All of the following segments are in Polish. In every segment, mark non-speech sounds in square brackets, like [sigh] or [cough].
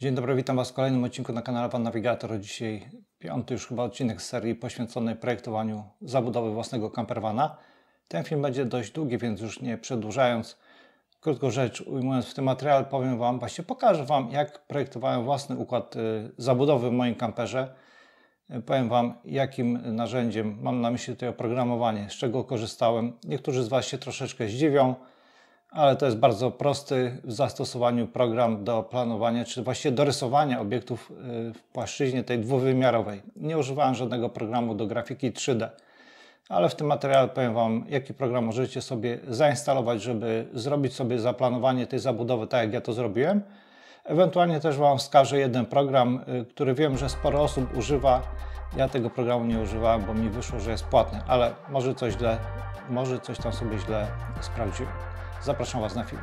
Dzień dobry, witam Was w kolejnym odcinku na kanale Pan Navigator. Dzisiaj piąty już chyba odcinek z serii poświęconej projektowaniu zabudowy własnego campervana. Ten film będzie dość długi, więc już nie przedłużając, krótko rzecz ujmując w tym materiale powiem Wam, właśnie pokażę Wam jak projektowałem własny układ y, zabudowy w moim kamperze. Y, powiem Wam jakim narzędziem, mam na myśli tutaj oprogramowanie, z czego korzystałem. Niektórzy z Was się troszeczkę zdziwią, ale to jest bardzo prosty w zastosowaniu program do planowania, czy właściwie do rysowania obiektów y, w płaszczyźnie tej dwuwymiarowej. Nie używałem żadnego programu do grafiki 3D, ale w tym materiale powiem Wam, jaki program możecie sobie zainstalować, żeby zrobić sobie zaplanowanie tej zabudowy tak, jak ja to zrobiłem. Ewentualnie też Wam wskażę jeden program, y, który wiem, że sporo osób używa. Ja tego programu nie używałem, bo mi wyszło, że jest płatny, ale może coś, źle, może coś tam sobie źle sprawdziłem. Zapraszam Was na film.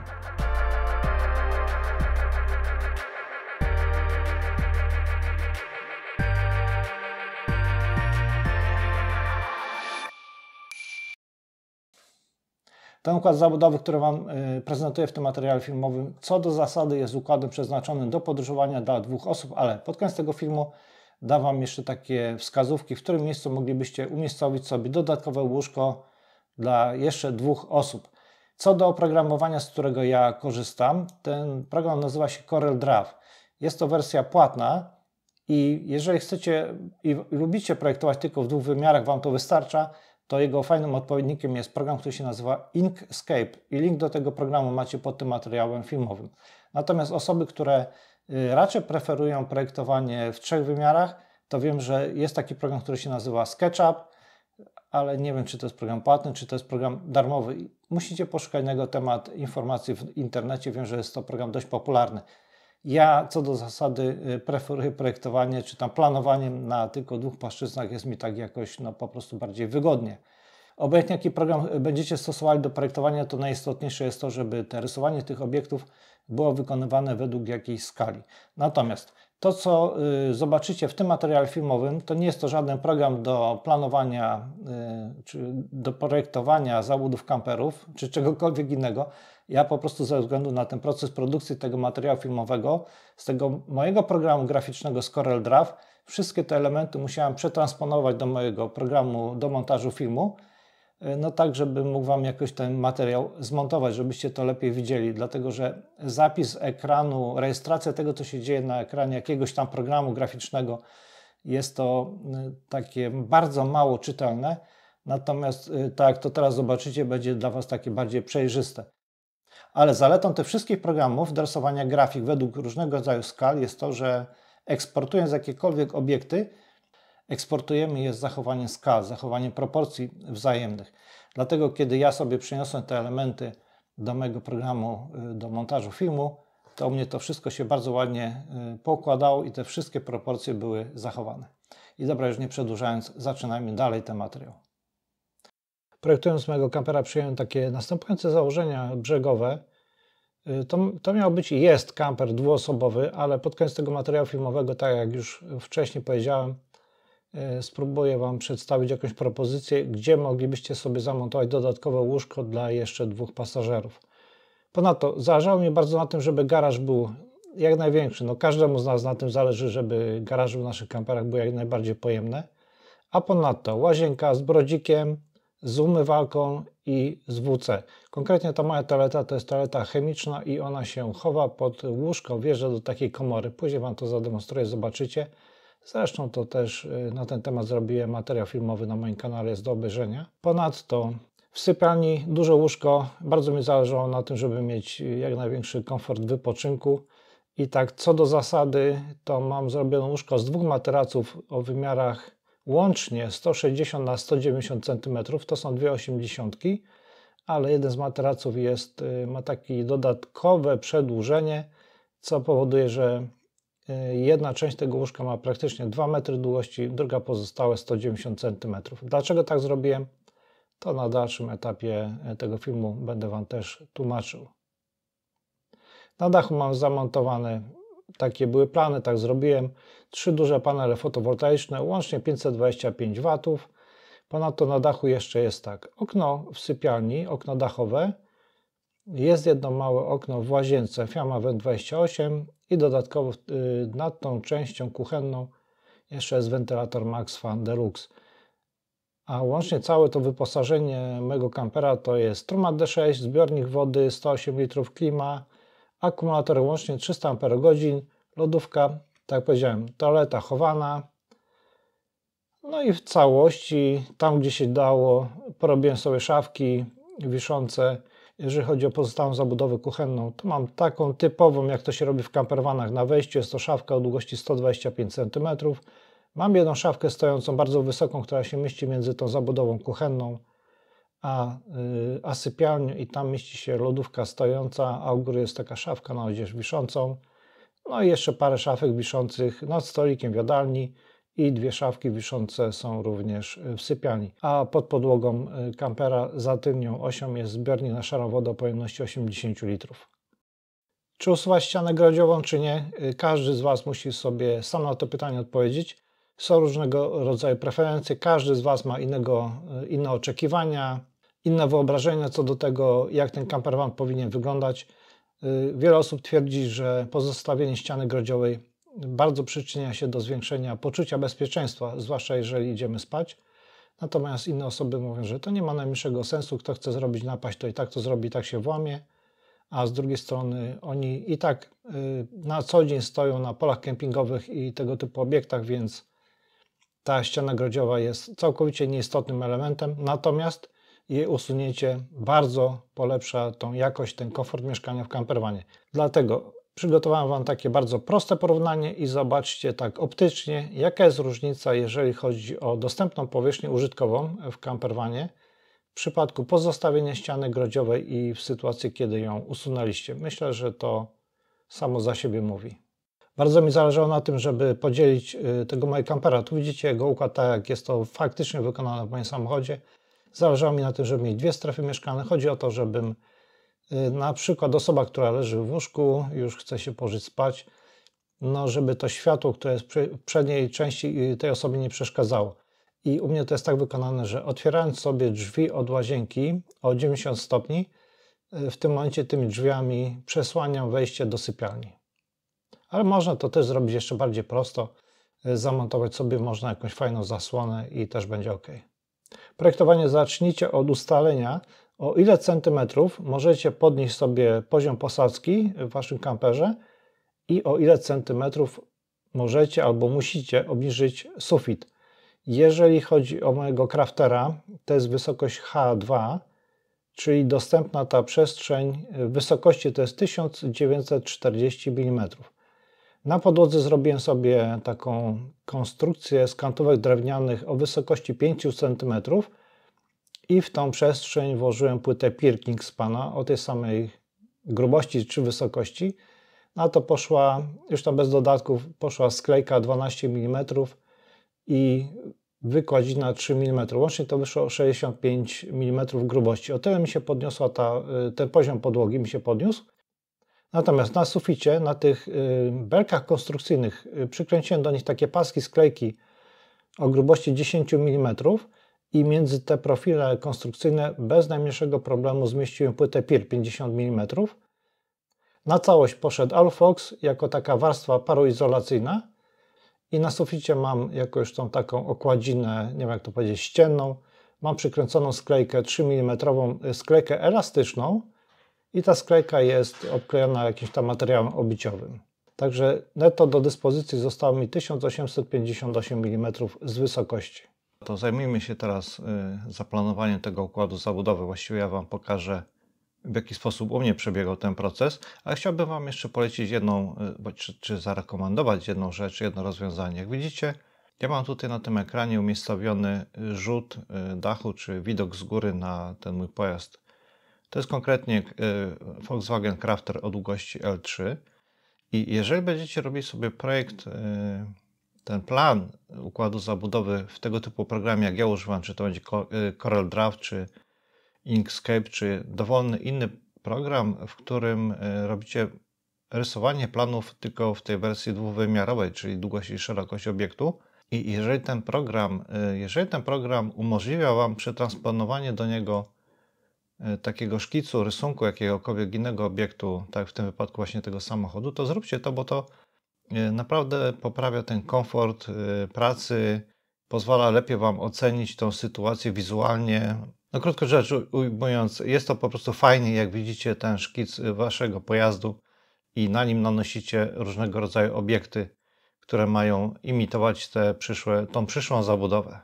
Ten układ zawodowy, który Wam y, prezentuję w tym materiale filmowym, co do zasady jest układem przeznaczonym do podróżowania dla dwóch osób, ale pod koniec tego filmu da Wam jeszcze takie wskazówki, w którym miejscu moglibyście umiejscowić sobie dodatkowe łóżko dla jeszcze dwóch osób. Co do oprogramowania, z którego ja korzystam, ten program nazywa się Corel Draw. Jest to wersja płatna i jeżeli chcecie i lubicie projektować tylko w dwóch wymiarach, Wam to wystarcza, to jego fajnym odpowiednikiem jest program, który się nazywa Inkscape i link do tego programu macie pod tym materiałem filmowym. Natomiast osoby, które y, raczej preferują projektowanie w trzech wymiarach, to wiem, że jest taki program, który się nazywa SketchUp, ale nie wiem, czy to jest program płatny, czy to jest program darmowy musicie poszukać na jego temat informacji w internecie. Wiem, że jest to program dość popularny. Ja co do zasady y, preferuję projektowanie czy tam planowanie na tylko dwóch płaszczyznach. Jest mi tak jakoś no, po prostu bardziej wygodnie. Obojętnie jaki program y, będziecie stosowali do projektowania, to najistotniejsze jest to, żeby te rysowanie tych obiektów było wykonywane według jakiejś skali. Natomiast to, co y, zobaczycie w tym materiale filmowym, to nie jest to żaden program do planowania y, czy do projektowania zawodów kamperów czy czegokolwiek innego. Ja po prostu ze względu na ten proces produkcji tego materiału filmowego, z tego mojego programu graficznego z Corel Draw, wszystkie te elementy musiałem przetransponować do mojego programu do montażu filmu no tak, żeby mógł Wam jakoś ten materiał zmontować, żebyście to lepiej widzieli, dlatego że zapis ekranu, rejestracja tego, co się dzieje na ekranie jakiegoś tam programu graficznego, jest to y, takie bardzo mało czytelne, natomiast y, tak jak to teraz zobaczycie, będzie dla Was takie bardziej przejrzyste. Ale zaletą tych wszystkich programów dorysowania grafik według różnego rodzaju skal jest to, że eksportując jakiekolwiek obiekty, eksportujemy jest zachowanie skal, zachowanie proporcji wzajemnych. Dlatego, kiedy ja sobie przyniosłem te elementy do mojego programu, y, do montażu filmu, to u mnie to wszystko się bardzo ładnie y, poukładało i te wszystkie proporcje były zachowane. I dobra, już nie przedłużając, zaczynajmy dalej ten materiał. Projektując mojego kampera przyjąłem takie następujące założenia brzegowe. Y, to, to miał być i jest kamper dwuosobowy, ale pod koniec tego materiału filmowego, tak jak już wcześniej powiedziałem, E, spróbuję Wam przedstawić jakąś propozycję, gdzie moglibyście sobie zamontować dodatkowe łóżko dla jeszcze dwóch pasażerów. Ponadto zależało mi bardzo na tym, żeby garaż był jak największy. No, każdemu z nas na tym zależy, żeby garaż w naszych kamperach był jak najbardziej pojemne. A ponadto łazienka z brodzikiem, z umywalką i z WC. Konkretnie ta moja toaleta to jest toaleta chemiczna i ona się chowa pod łóżko, wjeżdża do takiej komory. Później Wam to zademonstruję, zobaczycie. Zresztą to też y, na ten temat zrobiłem materiał filmowy na moim kanale do obejrzenia. Ponadto w sypialni duże łóżko. Bardzo mi zależało na tym, żeby mieć y, jak największy komfort wypoczynku. I tak co do zasady, to mam zrobione łóżko z dwóch materaców o wymiarach łącznie 160 na 190 cm. To są dwie osiemdziesiątki, ale jeden z materaców jest, y, ma takie dodatkowe przedłużenie, co powoduje, że Jedna część tego łóżka ma praktycznie 2 metry długości, druga pozostałe 190 cm. Dlaczego tak zrobiłem? To na dalszym etapie e, tego filmu będę Wam też tłumaczył. Na dachu mam zamontowane, takie były plany, tak zrobiłem, trzy duże panele fotowoltaiczne, łącznie 525 W. Ponadto na dachu jeszcze jest tak, okno w sypialni, okno dachowe, jest jedno małe okno w łazience Fiamma W28 i dodatkowo y, nad tą częścią kuchenną jeszcze jest wentylator Max Fan Deluxe. A łącznie całe to wyposażenie mego kampera to jest truma D6, zbiornik wody 108 litrów klima, akumulator łącznie 300 Ah, lodówka, tak jak powiedziałem, toaleta chowana. No i w całości, tam gdzie się dało, porobiłem sobie szafki wiszące jeżeli chodzi o pozostałą zabudowę kuchenną, to mam taką typową, jak to się robi w kamperwanach na wejściu. Jest to szafka o długości 125 cm. Mam jedną szafkę stojącą bardzo wysoką, która się mieści między tą zabudową kuchenną a, y, a sypialnią i tam mieści się lodówka stojąca, a u góry jest taka szafka na odzież wiszącą. No i jeszcze parę szafek wiszących nad stolikiem w jadalni i dwie szafki wiszące są również w sypialni. A pod podłogą y, kampera za tylnią osią jest zbiornik na szarą wodę o pojemności 80 litrów. Czy usuwać ścianę grodziową, czy nie? Y, każdy z Was musi sobie sam na to pytanie odpowiedzieć. Są różnego rodzaju preferencje, każdy z Was ma innego, y, inne oczekiwania, inne wyobrażenia co do tego, jak ten campervan powinien wyglądać. Wiele osób twierdzi, że pozostawienie ściany grodziowej bardzo przyczynia się do zwiększenia poczucia bezpieczeństwa, zwłaszcza jeżeli idziemy spać. Natomiast inne osoby mówią, że to nie ma najmniejszego sensu, kto chce zrobić napaść, to i tak to zrobi, i tak się włamie. A z drugiej strony oni i tak y, na co dzień stoją na polach kempingowych i tego typu obiektach, więc ta ściana grodziowa jest całkowicie nieistotnym elementem. Natomiast jej usunięcie bardzo polepsza tą jakość, ten komfort mieszkania w kamperwanie. Dlatego Przygotowałem Wam takie bardzo proste porównanie i zobaczcie tak optycznie, jaka jest różnica, jeżeli chodzi o dostępną powierzchnię użytkową w kamperwanie w przypadku pozostawienia ściany grodziowej i w sytuacji, kiedy ją usunęliście. Myślę, że to samo za siebie mówi. Bardzo mi zależało na tym, żeby podzielić y, tego mojego kampera. Tu widzicie jego układ, tak jak jest to faktycznie wykonane w moim samochodzie. Zależało mi na tym, żeby mieć dwie strefy mieszkalne. Chodzi o to, żebym Y, na przykład osoba, która leży w łóżku, już chce się położyć spać, no żeby to światło, które jest w przedniej części y, tej osoby nie przeszkadzało. I u mnie to jest tak wykonane, że otwierając sobie drzwi od łazienki o 90 stopni, y, w tym momencie tymi drzwiami przesłaniam wejście do sypialni. Ale można to też zrobić jeszcze bardziej prosto. Zamontować sobie można jakąś fajną zasłonę i też będzie ok. Projektowanie zacznijcie od ustalenia, o ile centymetrów możecie podnieść sobie poziom posadzki w waszym kamperze i o ile centymetrów możecie albo musicie obniżyć sufit. Jeżeli chodzi o mojego craftera, to jest wysokość H2, czyli dostępna ta przestrzeń w wysokości to jest 1940 mm. Na podłodze zrobiłem sobie taką konstrukcję z kantówek drewnianych o wysokości 5 cm i w tą przestrzeń włożyłem płytę Pirking z pana o tej samej grubości czy wysokości. Na to poszła, już tam bez dodatków, poszła sklejka 12 mm i wykładzina 3 mm. Łącznie to wyszło 65 mm grubości. O tyle mi się podniosła ta, y, ten poziom podłogi mi się podniósł. Natomiast na suficie, na tych y, belkach konstrukcyjnych y, przykręciłem do nich takie paski sklejki o grubości 10 mm i między te profile konstrukcyjne bez najmniejszego problemu zmieściłem płytę PIR 50 mm. Na całość poszedł Alfox jako taka warstwa paroizolacyjna i na suficie mam jako już tą taką okładzinę, nie wiem jak to powiedzieć, ścienną. Mam przykręconą sklejkę 3 mm, y, sklejkę elastyczną i ta sklejka jest obklejona jakimś tam materiałem obiciowym. Także netto do dyspozycji zostało mi 1858 mm z wysokości. To zajmijmy się teraz y, zaplanowaniem tego układu zawodowego. Właściwie ja Wam pokażę, w jaki sposób u mnie przebiegał ten proces, ale chciałbym Wam jeszcze polecić jedną, y, czy, czy zarekomendować jedną rzecz, jedno rozwiązanie. Jak widzicie, ja mam tutaj na tym ekranie umiejscowiony rzut y, dachu, czy widok z góry na ten mój pojazd. To jest konkretnie Volkswagen Crafter o długości L3. I jeżeli będziecie robić sobie projekt ten plan układu zabudowy w tego typu programie, jak ja używam, czy to będzie y, Corel czy Inkscape, czy dowolny inny program, w którym y, robicie rysowanie planów tylko w tej wersji dwuwymiarowej, czyli długość i szerokość obiektu. I jeżeli ten program, y, jeżeli ten program umożliwia Wam przetransponowanie do niego takiego szkicu, rysunku jakiegokolwiek innego obiektu, tak w tym wypadku właśnie tego samochodu, to zróbcie to, bo to E, naprawdę poprawia ten komfort e, pracy, pozwala lepiej Wam ocenić tą sytuację wizualnie. No krótko rzecz ujmując, jest to po prostu fajnie, jak widzicie ten szkic Waszego pojazdu i na nim nanosicie różnego rodzaju obiekty, które mają imitować te przyszłe, tą przyszłą zabudowę.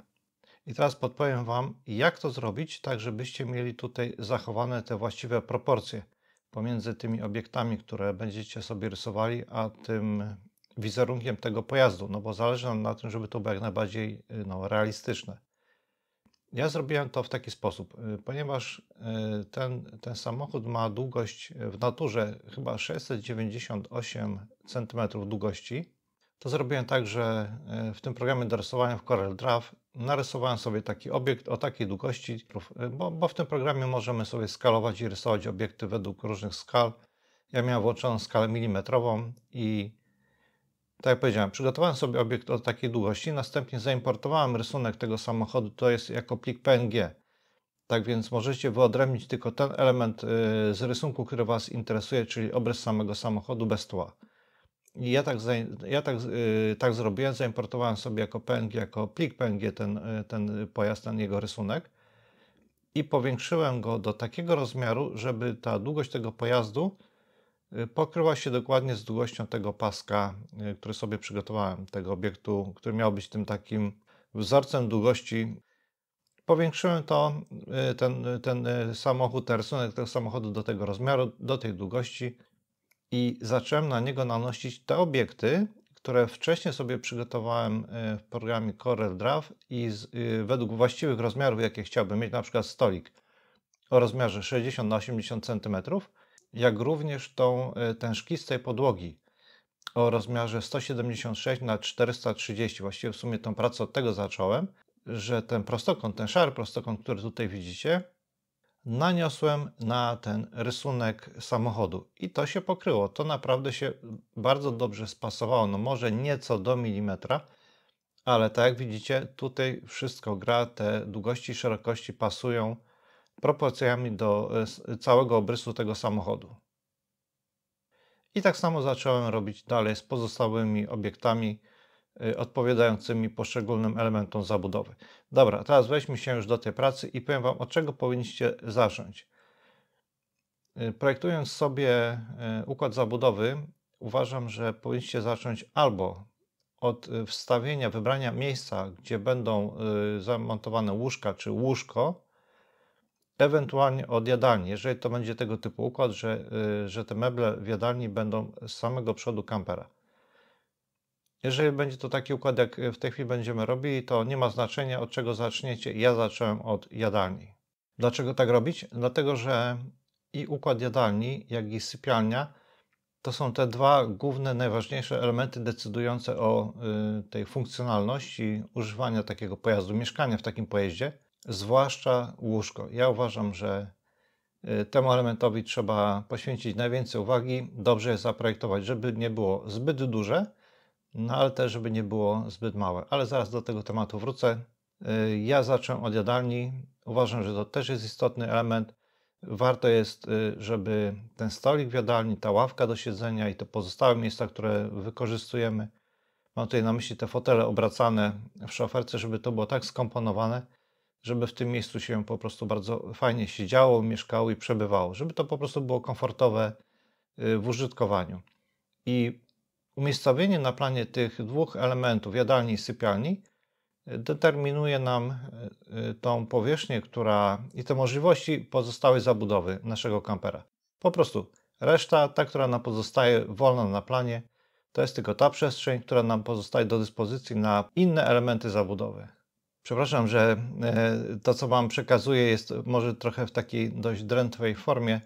I teraz podpowiem Wam, jak to zrobić, tak żebyście mieli tutaj zachowane te właściwe proporcje pomiędzy tymi obiektami, które będziecie sobie rysowali, a tym wizerunkiem tego pojazdu, no bo zależy nam na tym, żeby to było jak najbardziej y, no, realistyczne. Ja zrobiłem to w taki sposób, y, ponieważ y, ten, ten samochód ma długość w naturze chyba 698 cm długości. To zrobiłem tak, że w tym programie do rysowania w Corel Draw narysowałem sobie taki obiekt o takiej długości, bo, bo w tym programie możemy sobie skalować i rysować obiekty według różnych skal. Ja miałem włączoną skalę milimetrową i tak jak powiedziałem, przygotowałem sobie obiekt o takiej długości, następnie zaimportowałem rysunek tego samochodu, to jest jako plik PNG. Tak więc możecie wyodrębnić tylko ten element y, z rysunku, który Was interesuje, czyli obraz samego samochodu bez tła. I ja tak, ja tak, y, tak zrobiłem, zaimportowałem sobie jako PNG, jako plik PNG ten, y, ten pojazd, ten jego rysunek i powiększyłem go do takiego rozmiaru, żeby ta długość tego pojazdu Y, pokryła się dokładnie z długością tego paska, y, który sobie przygotowałem, tego obiektu, który miał być tym takim wzorcem długości. Powiększyłem to, y, ten, ten samochód, ten rysunek tego samochodu do tego rozmiaru, do tej długości i zacząłem na niego nanosić te obiekty, które wcześniej sobie przygotowałem w programie Corel Draw i z, według właściwych rozmiarów, jakie chciałbym mieć, na przykład stolik o rozmiarze 60 na 80 cm, jak również tą, e, ten szkic tej podłogi o rozmiarze 176 na 430. Właściwie w sumie tą pracę od tego zacząłem, że ten prostokąt, ten szary prostokąt, który tutaj widzicie, naniosłem na ten rysunek samochodu i to się pokryło. To naprawdę się bardzo dobrze spasowało. No może nieco do milimetra, ale tak jak widzicie, tutaj wszystko gra, te długości i szerokości pasują proporcjami do e, całego obrysu tego samochodu. I tak samo zacząłem robić dalej z pozostałymi obiektami e, odpowiadającymi poszczególnym elementom zabudowy. Dobra, teraz weźmy się już do tej pracy i powiem Wam, od czego powinniście zacząć. E, projektując sobie układ zabudowy, uważam, że powinniście zacząć albo od wstawienia, wybrania miejsca, gdzie będą zamontowane łóżka czy łóżko, ewentualnie od jadalni. Jeżeli to będzie tego typu układ, że, y, że te meble w jadalni będą z samego przodu kampera. Jeżeli będzie to taki układ, jak w tej chwili będziemy robili, to nie ma znaczenia, od czego zaczniecie. Ja zacząłem od jadalni. Dlaczego tak robić? Dlatego, że i układ jadalni, jak i sypialnia to są te dwa główne, najważniejsze elementy decydujące o y, tej funkcjonalności używania takiego pojazdu, mieszkania w takim pojeździe zwłaszcza łóżko. Ja uważam, że y, temu elementowi trzeba poświęcić najwięcej uwagi, dobrze je zaprojektować, żeby nie było zbyt duże, no ale też żeby nie było zbyt małe. Ale zaraz do tego tematu wrócę. Y, ja zacznę od jadalni. Uważam, że to też jest istotny element. Warto jest, y, żeby ten stolik w jadalni, ta ławka do siedzenia i te pozostałe miejsca, które wykorzystujemy, mam tutaj na myśli te fotele obracane w szoferce, żeby to było tak skomponowane, żeby w tym miejscu się po prostu bardzo fajnie siedziało, mieszkało i przebywało, żeby to po prostu było komfortowe y, w użytkowaniu. I umiejscowienie na planie tych dwóch elementów, jadalni i sypialni, y, determinuje nam y, tą powierzchnię, która i te możliwości pozostałej zabudowy naszego kampera. Po prostu reszta, ta, która nam pozostaje wolna na planie, to jest tylko ta przestrzeń, która nam pozostaje do dyspozycji na inne elementy zabudowy. Przepraszam, że e, to, co Wam przekazuję, jest może trochę w takiej dość drętwej formie,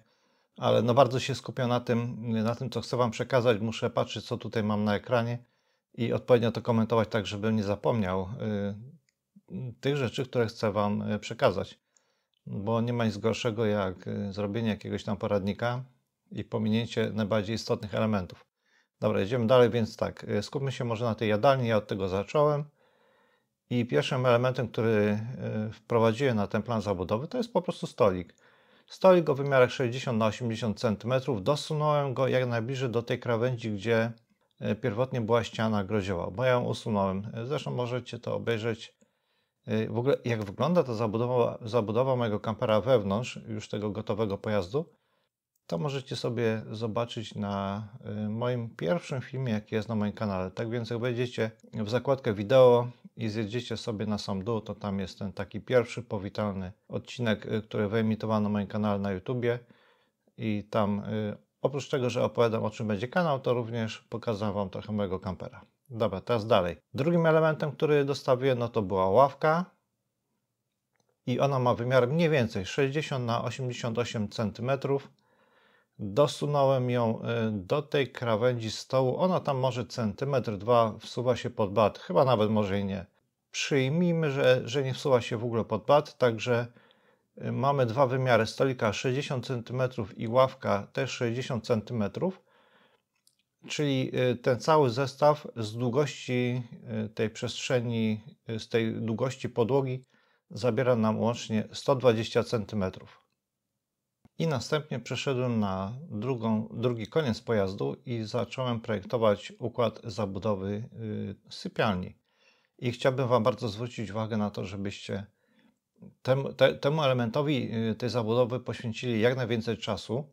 ale no bardzo się skupiam na tym, na tym, co chcę Wam przekazać. Muszę patrzeć, co tutaj mam na ekranie i odpowiednio to komentować, tak żebym nie zapomniał e, tych rzeczy, które chcę Wam e, przekazać. Bo nie ma nic gorszego, jak zrobienie jakiegoś tam poradnika i pominięcie najbardziej istotnych elementów. Dobra, idziemy dalej, więc tak, skupmy się może na tej jadalni. Ja od tego zacząłem. I pierwszym elementem, który e, wprowadziłem na ten plan zabudowy, to jest po prostu stolik. Stolik o wymiarach 60 na 80 cm. Dosunąłem go jak najbliżej do tej krawędzi, gdzie e, pierwotnie była ściana groziowa, bo ja ją usunąłem. Zresztą możecie to obejrzeć. E, w ogóle jak wygląda ta zabudowa, zabudowa mojego kampera wewnątrz, już tego gotowego pojazdu, to możecie sobie zobaczyć na y, moim pierwszym filmie, jaki jest na moim kanale. Tak więc jak wejdziecie w zakładkę wideo i zjedziecie sobie na sam dół, to tam jest ten taki pierwszy powitalny odcinek, y, który wyemitowano na moim kanale na YouTubie i tam y, oprócz tego, że opowiadam o czym będzie kanał, to również pokazałem Wam trochę mojego kampera. Dobra, teraz dalej. Drugim elementem, który dostawiłem, no to była ławka, i ona ma wymiar mniej więcej 60 na 88 cm Dosunąłem ją y, do tej krawędzi stołu. Ona tam może centymetr, dwa wsuwa się pod bat. Chyba nawet może i nie. Przyjmijmy, że, że nie wsuwa się w ogóle pod bat, także y, mamy dwa wymiary stolika 60 cm i ławka też 60 cm, czyli y, ten cały zestaw z długości tej przestrzeni, z tej długości podłogi zabiera nam łącznie 120 cm i następnie przeszedłem na drugą, drugi koniec pojazdu i zacząłem projektować układ zabudowy y, sypialni. I chciałbym Wam bardzo zwrócić uwagę na to, żebyście temu, te, temu elementowi y, tej zabudowy poświęcili jak najwięcej czasu,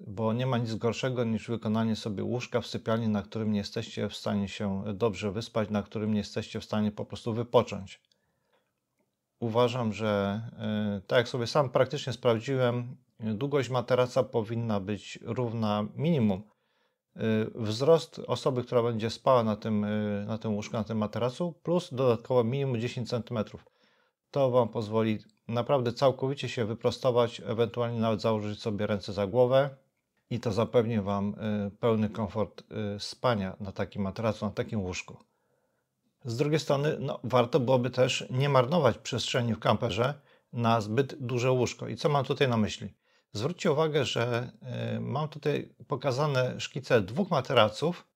bo nie ma nic gorszego niż wykonanie sobie łóżka w sypialni, na którym nie jesteście w stanie się dobrze wyspać, na którym nie jesteście w stanie po prostu wypocząć uważam, że e, tak jak sobie sam praktycznie sprawdziłem, długość materaca powinna być równa minimum. E, wzrost osoby, która będzie spała na tym, e, na tym łóżku, na tym materacu, plus dodatkowo minimum 10 cm. To Wam pozwoli naprawdę całkowicie się wyprostować, ewentualnie nawet założyć sobie ręce za głowę i to zapewni Wam pełny komfort spania na takim materacu, na takim łóżku. Z drugiej strony no, warto byłoby też nie marnować przestrzeni w kamperze na zbyt duże łóżko. I co mam tutaj na myśli? Zwróćcie uwagę, że y, mam tutaj pokazane szkice dwóch materaców,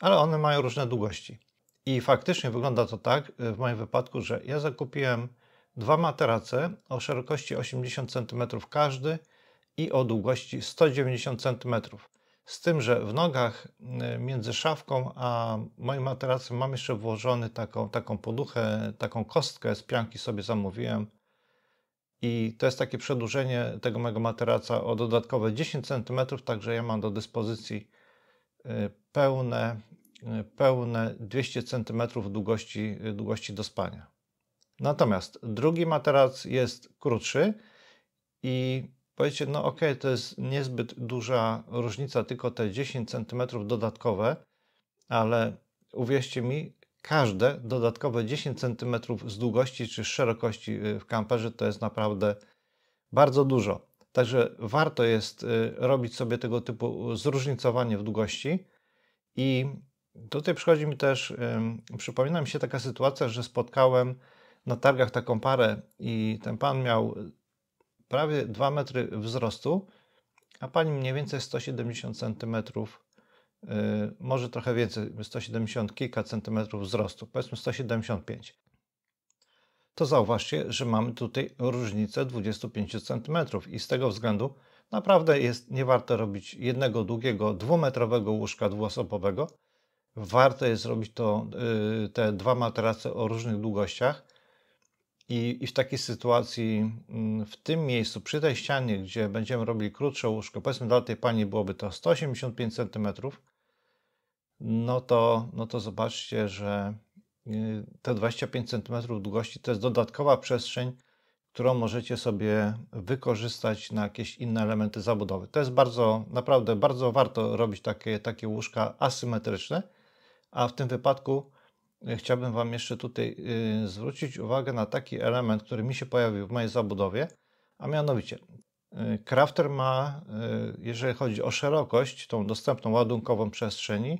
ale one mają różne długości. I faktycznie wygląda to tak y, w moim wypadku, że ja zakupiłem dwa materace o szerokości 80 cm każdy i o długości 190 cm. Z tym, że w nogach e, między szafką a moim materacem mam jeszcze włożony taką, taką poduchę, taką kostkę z pianki sobie zamówiłem. I to jest takie przedłużenie tego mojego materaca o dodatkowe 10 cm, także ja mam do dyspozycji e, pełne, e, pełne 200 cm długości, długości do spania. Natomiast drugi materac jest krótszy i Powiecie, no ok, to jest niezbyt duża różnica, tylko te 10 cm dodatkowe, ale uwierzcie mi, każde dodatkowe 10 cm z długości czy z szerokości y, w kamperze to jest naprawdę bardzo dużo. Także warto jest y, robić sobie tego typu zróżnicowanie w długości. I tutaj przychodzi mi też, przypomina mi się taka sytuacja, że spotkałem na targach taką parę i ten pan miał prawie 2 metry wzrostu, a pani mniej więcej 170 cm, y, może trochę więcej, 170 kilka centymetrów wzrostu, powiedzmy 175. To zauważcie, że mamy tutaj różnicę 25 cm i z tego względu naprawdę jest nie warto robić jednego długiego, dwumetrowego łóżka dwuosobowego. Warto jest robić to, y, te dwa materace o różnych długościach, i, I w takiej sytuacji, mm, w tym miejscu, przy tej ścianie, gdzie będziemy robili krótsze łóżko, powiedzmy dla tej pani byłoby to 185 cm, no to, no to zobaczcie, że y, te 25 cm długości to jest dodatkowa przestrzeń, którą możecie sobie wykorzystać na jakieś inne elementy zabudowy. To jest bardzo, naprawdę bardzo warto robić takie, takie łóżka asymetryczne, a w tym wypadku E, chciałbym Wam jeszcze tutaj e, zwrócić uwagę na taki element, który mi się pojawił w mojej zabudowie, a mianowicie e, Crafter ma, jeżeli chodzi o szerokość, tą dostępną ładunkową przestrzeni,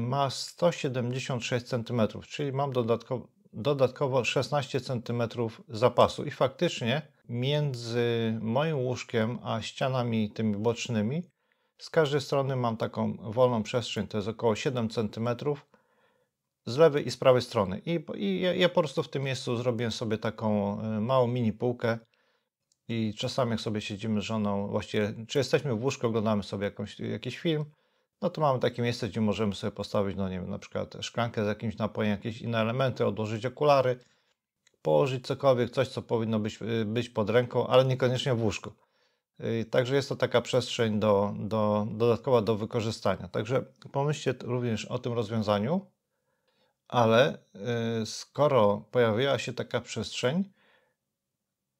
ma 176 cm, czyli mam dodatkowo, dodatkowo 16 cm zapasu. I faktycznie między moim łóżkiem a ścianami tymi bocznymi z każdej strony mam taką wolną przestrzeń, to jest około 7 centymetrów z lewej i z prawej strony. I, i ja, ja po prostu w tym miejscu zrobiłem sobie taką e, małą mini półkę. I czasami jak sobie siedzimy z żoną, właściwie czy jesteśmy w łóżku, oglądamy sobie jakąś, jakiś film, no to mamy takie miejsce, gdzie możemy sobie postawić, no nie wiem, na przykład szklankę z jakimś napojem, jakieś inne elementy, odłożyć okulary, położyć cokolwiek, coś, co powinno być, e, być pod ręką, ale niekoniecznie w łóżku. E, także jest to taka przestrzeń do, do, dodatkowa do wykorzystania. Także pomyślcie również o tym rozwiązaniu ale y, skoro pojawiła się taka przestrzeń,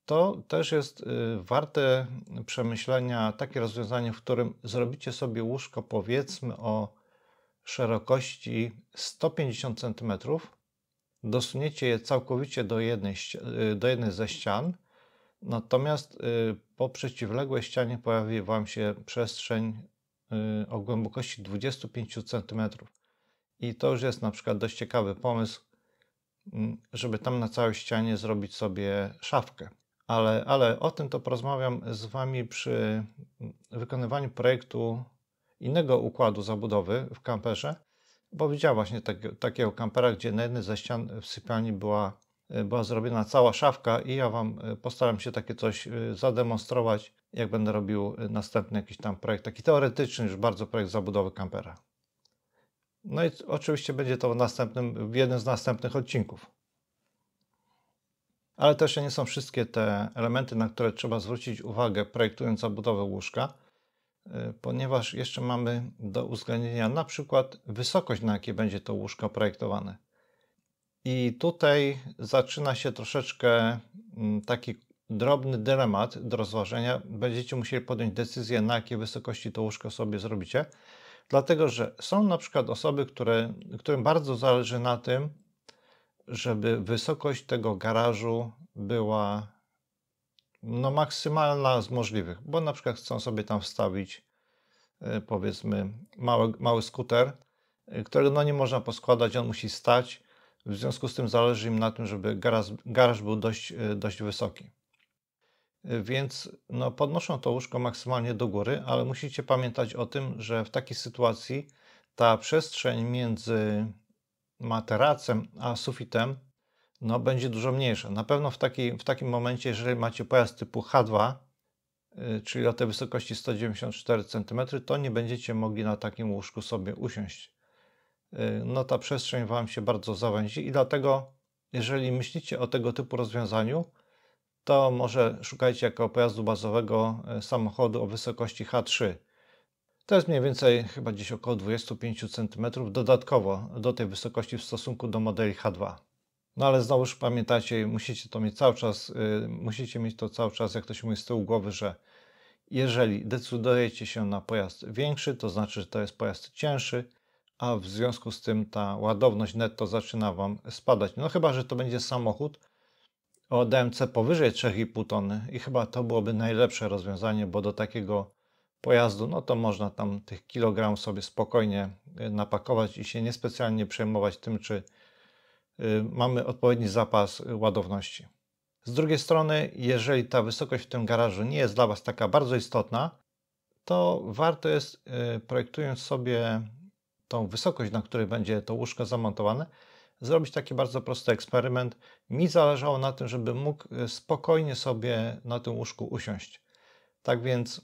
to też jest y, warte przemyślenia takie rozwiązanie, w którym zrobicie sobie łóżko powiedzmy o szerokości 150 cm, dosuniecie je całkowicie do jednej, y, do jednej ze ścian, natomiast po przeciwległej ścianie pojawi Wam się przestrzeń o głębokości 25 cm. I to już jest na przykład dość ciekawy pomysł, mm, żeby tam na całej ścianie zrobić sobie szafkę. Ale, ale o tym to porozmawiam z Wami przy mm, wykonywaniu projektu innego układu zabudowy w kamperze, bo widziałem właśnie tak, takiego kampera, gdzie na jednej ze ścian w sypialni była, e, była zrobiona cała szafka i ja Wam e, postaram się takie coś e, zademonstrować, jak będę robił następny jakiś tam projekt, taki teoretyczny już bardzo projekt zabudowy kampera. No i oczywiście będzie to w, następnym, w jednym z następnych odcinków. Ale też nie są wszystkie te elementy, na które trzeba zwrócić uwagę projektując zabudowę łóżka, y, ponieważ jeszcze mamy do uwzględnienia na przykład wysokość, na jakiej będzie to łóżko projektowane. I tutaj zaczyna się troszeczkę mm, taki drobny dylemat do rozważenia. Będziecie musieli podjąć decyzję, na jakiej wysokości to łóżko sobie zrobicie. Dlatego, że są na przykład osoby, które, którym bardzo zależy na tym, żeby wysokość tego garażu była no, maksymalna z możliwych, bo na przykład chcą sobie tam wstawić e, powiedzmy mały, mały skuter, e, którego no, nie można poskładać, on musi stać. W związku z tym zależy im na tym, żeby garaż, garaż był dość, e, dość wysoki. Więc no, podnoszą to łóżko maksymalnie do góry, ale musicie pamiętać o tym, że w takiej sytuacji ta przestrzeń między materacem a sufitem no, będzie dużo mniejsza. Na pewno w, taki, w takim momencie, jeżeli macie pojazd typu H2, y, czyli o tej wysokości 194 cm, to nie będziecie mogli na takim łóżku sobie usiąść. Y, no ta przestrzeń Wam się bardzo zawęzi i dlatego, jeżeli myślicie o tego typu rozwiązaniu, to może szukajcie jako pojazdu bazowego e, samochodu o wysokości H3. To jest mniej więcej chyba gdzieś około 25 cm dodatkowo do tej wysokości w stosunku do modeli H2. No ale znowuż pamiętajcie, musicie to mieć cały czas, e, musicie mieć to cały czas, jak to się mówi z tyłu głowy, że jeżeli decydujecie się na pojazd większy, to znaczy, że to jest pojazd cięższy, a w związku z tym ta ładowność netto zaczyna Wam spadać. No chyba, że to będzie samochód, o DMC powyżej 3,5 tony i chyba to byłoby najlepsze rozwiązanie, bo do takiego pojazdu, no to można tam tych kilogramów sobie spokojnie y, napakować i się niespecjalnie przejmować tym, czy y, mamy odpowiedni zapas ładowności. Z drugiej strony, jeżeli ta wysokość w tym garażu nie jest dla Was taka bardzo istotna, to warto jest, y, projektując sobie tą wysokość, na której będzie to łóżko zamontowane, zrobić taki bardzo prosty eksperyment. Mi zależało na tym, żeby mógł e, spokojnie sobie na tym łóżku usiąść. Tak więc,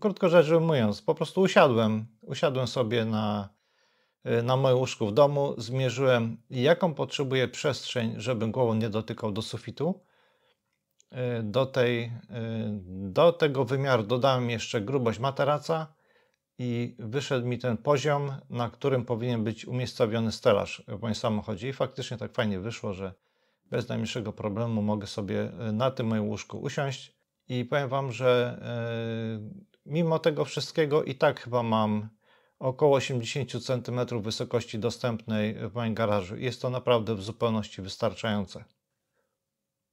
krótko rzecz ujmując, po prostu usiadłem, usiadłem sobie na, e, na moim łóżku w domu, zmierzyłem jaką potrzebuję przestrzeń, żebym głową nie dotykał do sufitu. E, do, tej, do tego wymiaru dodałem jeszcze grubość materaca, i wyszedł mi ten poziom, na którym powinien być umiejscowiony stelaż w moim samochodzie. I faktycznie tak fajnie wyszło, że bez najmniejszego problemu mogę sobie e, na tym moim łóżku usiąść. I powiem Wam, że yy, mimo tego wszystkiego i tak chyba mam około 80 cm wysokości dostępnej w moim garażu. Jest to naprawdę w zupełności wystarczające.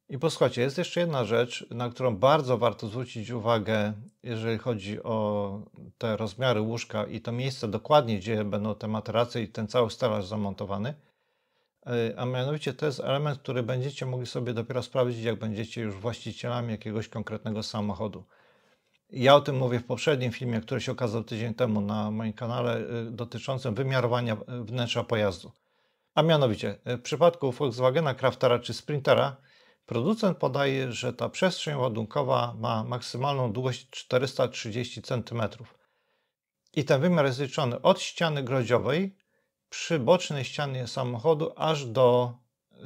I posłuchajcie, jest jeszcze jedna rzecz, na którą bardzo warto zwrócić uwagę, jeżeli chodzi o te rozmiary łóżka i to miejsce dokładnie, gdzie będą te materacje i ten cały stelaż zamontowany. E, a mianowicie to jest element, który będziecie mogli sobie dopiero sprawdzić, jak będziecie już właścicielami jakiegoś konkretnego samochodu. Ja o tym mówię w poprzednim filmie, który się okazał tydzień temu na moim kanale, e, dotyczącym wymiarowania e, wnętrza pojazdu. A mianowicie, w przypadku Volkswagena Craftera czy Sprintera, Producent podaje, że ta przestrzeń ładunkowa ma maksymalną długość 430 cm. I ten wymiar jest liczony od ściany grodziowej przy bocznej ścianie samochodu aż do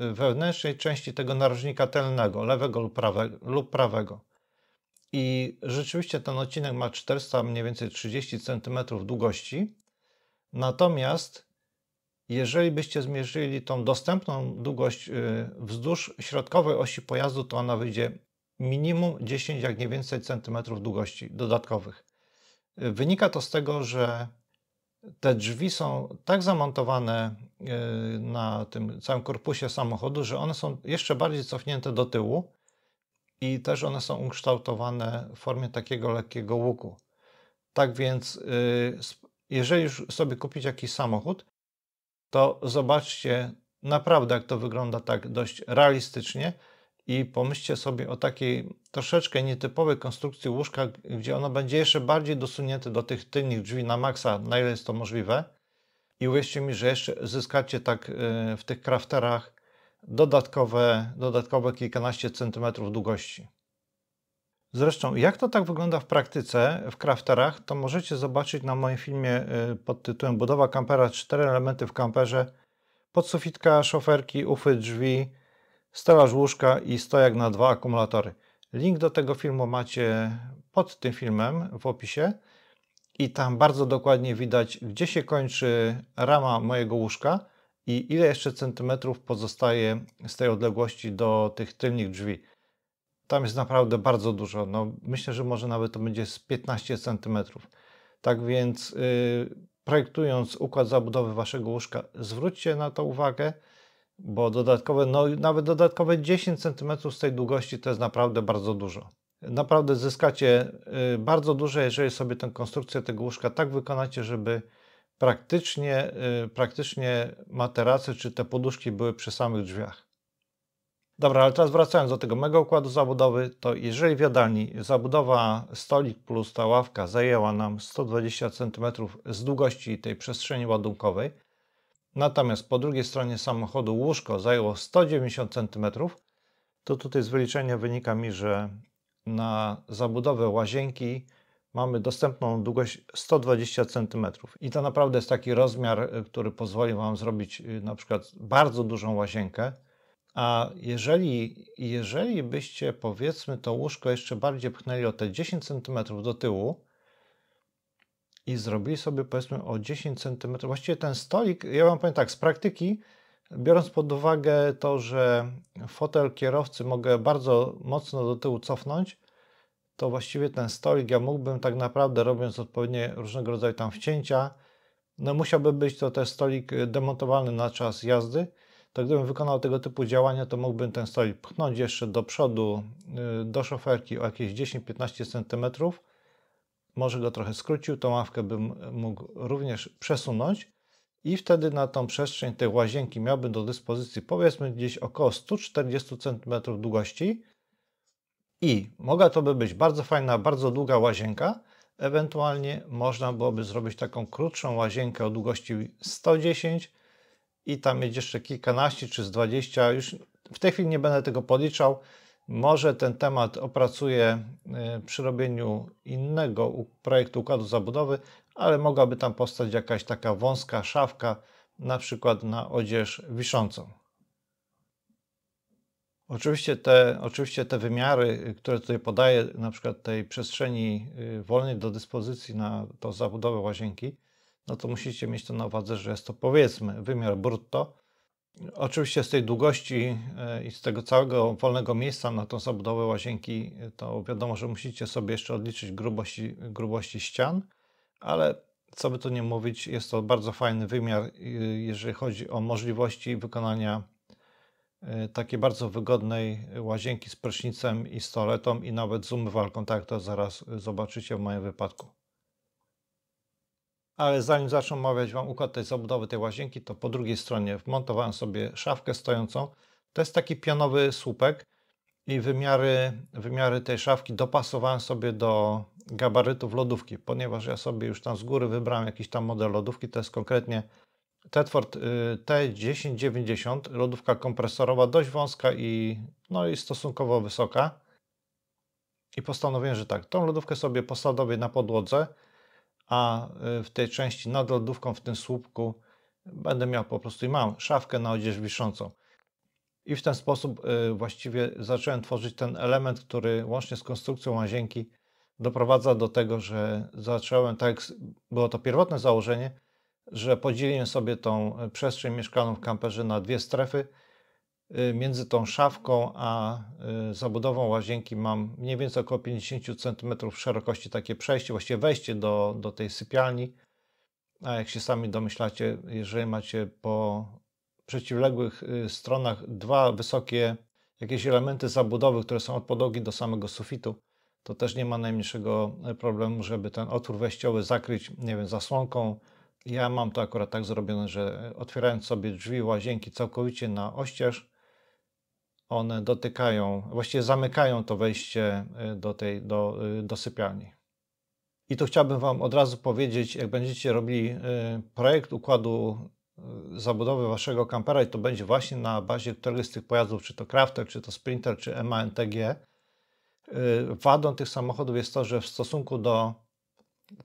y, wewnętrznej części tego narożnika telnego, lewego lub, lub prawego. I rzeczywiście ten odcinek ma 400 mniej więcej 30 cm długości. Natomiast jeżeli byście zmierzyli tą dostępną długość y, wzdłuż środkowej osi pojazdu, to ona wyjdzie minimum 10, jak nie więcej centymetrów długości dodatkowych. Y, wynika to z tego, że te drzwi są tak zamontowane y, na tym całym korpusie samochodu, że one są jeszcze bardziej cofnięte do tyłu i też one są ukształtowane w formie takiego lekkiego łuku. Tak więc, jeżeli już sobie kupić jakiś samochód, to zobaczcie naprawdę, jak to wygląda tak dość realistycznie i pomyślcie sobie o takiej troszeczkę nietypowej konstrukcji łóżka, gdzie ono będzie jeszcze bardziej dosunięte do tych tylnych drzwi na maksa, na ile jest to możliwe. I uwierzcie mi, że jeszcze zyskacie tak y, w tych crafterach dodatkowe, dodatkowe kilkanaście centymetrów długości. Zresztą, jak to tak wygląda w praktyce w crafterach, to możecie zobaczyć na moim filmie y, pod tytułem Budowa kampera, cztery elementy w kamperze, podsufitka, szoferki, ufy, drzwi, stelaż łóżka i stojak na dwa akumulatory. Link do tego filmu macie pod tym filmem w opisie i tam bardzo dokładnie widać, gdzie się kończy rama mojego łóżka i ile jeszcze centymetrów pozostaje z tej odległości do tych tylnych drzwi. Tam jest naprawdę bardzo dużo. No, myślę, że może nawet to będzie z 15 cm. Tak więc yy, projektując układ zabudowy waszego łóżka, zwróćcie na to uwagę, bo dodatkowe, no, nawet dodatkowe 10 cm z tej długości to jest naprawdę bardzo dużo. Naprawdę zyskacie yy, bardzo dużo, jeżeli sobie tę konstrukcję tego łóżka tak wykonacie, żeby praktycznie, yy, praktycznie materace czy te poduszki były przy samych drzwiach. Dobra, ale teraz wracając do tego mego układu zabudowy, to jeżeli w jadalni zabudowa stolik plus ta ławka zajęła nam 120 cm z długości tej przestrzeni ładunkowej, natomiast po drugiej stronie samochodu łóżko zajęło 190 cm, to tutaj z wyliczenia wynika mi, że na zabudowę łazienki mamy dostępną długość 120 cm. I to naprawdę jest taki rozmiar, który pozwoli Wam zrobić y, na przykład bardzo dużą łazienkę, a jeżeli, jeżeli byście powiedzmy to łóżko jeszcze bardziej pchnęli o te 10 cm do tyłu i zrobili sobie powiedzmy o 10 cm, właściwie ten stolik, ja wam powiem tak, z praktyki, biorąc pod uwagę to, że fotel kierowcy mogę bardzo mocno do tyłu cofnąć, to właściwie ten stolik ja mógłbym tak naprawdę robiąc odpowiednie różnego rodzaju tam wcięcia, no musiałby być to też stolik demontowalny na czas jazdy, to gdybym wykonał tego typu działania, to mógłbym ten stolik pchnąć jeszcze do przodu, y, do szoferki o jakieś 10-15 cm. Może go trochę skrócił, tą ławkę bym mógł również przesunąć i wtedy na tą przestrzeń tej łazienki miałbym do dyspozycji powiedzmy gdzieś około 140 cm długości i mogła to by być bardzo fajna, bardzo długa łazienka, ewentualnie można byłoby zrobić taką krótszą łazienkę o długości 110 i tam jest jeszcze kilkanaście czy z dwadzieścia. Już w tej chwili nie będę tego policzał. Może ten temat opracuję e, przy robieniu innego projektu układu zabudowy, ale mogłaby tam powstać jakaś taka wąska szafka, na przykład na odzież wiszącą. Oczywiście te, oczywiście te wymiary, y, które tutaj podaję, na przykład tej przestrzeni y, wolnej do dyspozycji na tą zabudowę łazienki, no to musicie mieć to na uwadze, że jest to powiedzmy wymiar brutto. Oczywiście z tej długości e, i z tego całego wolnego miejsca na tą zabudowę łazienki, e, to wiadomo, że musicie sobie jeszcze odliczyć grubości, grubości ścian, ale co by tu nie mówić, jest to bardzo fajny wymiar, e, jeżeli chodzi o możliwości wykonania takiej bardzo wygodnej łazienki z prysznicem i stoletą i nawet z umywalką, tak jak to zaraz zobaczycie w moim wypadku ale zanim zacznę omawiać Wam układ tej zabudowy tej łazienki, to po drugiej stronie wmontowałem sobie szafkę stojącą. To jest taki pionowy słupek i wymiary, wymiary tej szafki dopasowałem sobie do gabarytów lodówki, ponieważ ja sobie już tam z góry wybrałem jakiś tam model lodówki, to jest konkretnie Tetford y, T1090, lodówka kompresorowa, dość wąska i, no i stosunkowo wysoka. I postanowiłem, że tak, tą lodówkę sobie posadowię na podłodze, a y, w tej części nad lodówką, w tym słupku, będę miał po prostu i mam szafkę na odzież wiszącą. I w ten sposób y, właściwie zacząłem tworzyć ten element, który łącznie z konstrukcją łazienki doprowadza do tego, że zacząłem, tak jak było to pierwotne założenie, że podzieliłem sobie tą y, przestrzeń mieszkalną w kamperze na dwie strefy – Y, między tą szafką a y, zabudową łazienki mam mniej więcej około 50 cm szerokości takie przejście, właściwie wejście do, do tej sypialni. A jak się sami domyślacie, jeżeli macie po przeciwległych y, stronach dwa wysokie jakieś elementy zabudowy, które są od podłogi do samego sufitu, to też nie ma najmniejszego problemu, żeby ten otwór wejściowy zakryć, nie wiem, zasłonką. Ja mam to akurat tak zrobione, że otwierając sobie drzwi łazienki całkowicie na oścież, one dotykają, właściwie zamykają to wejście e, do, tej, do, e, do sypialni. I tu chciałbym Wam od razu powiedzieć, jak będziecie robili e, projekt układu zabudowy Waszego kampera i to będzie właśnie na bazie któregoś z tych pojazdów, czy to Crafter, czy to Sprinter, czy MANTG. Wadą tych samochodów jest to, że w stosunku do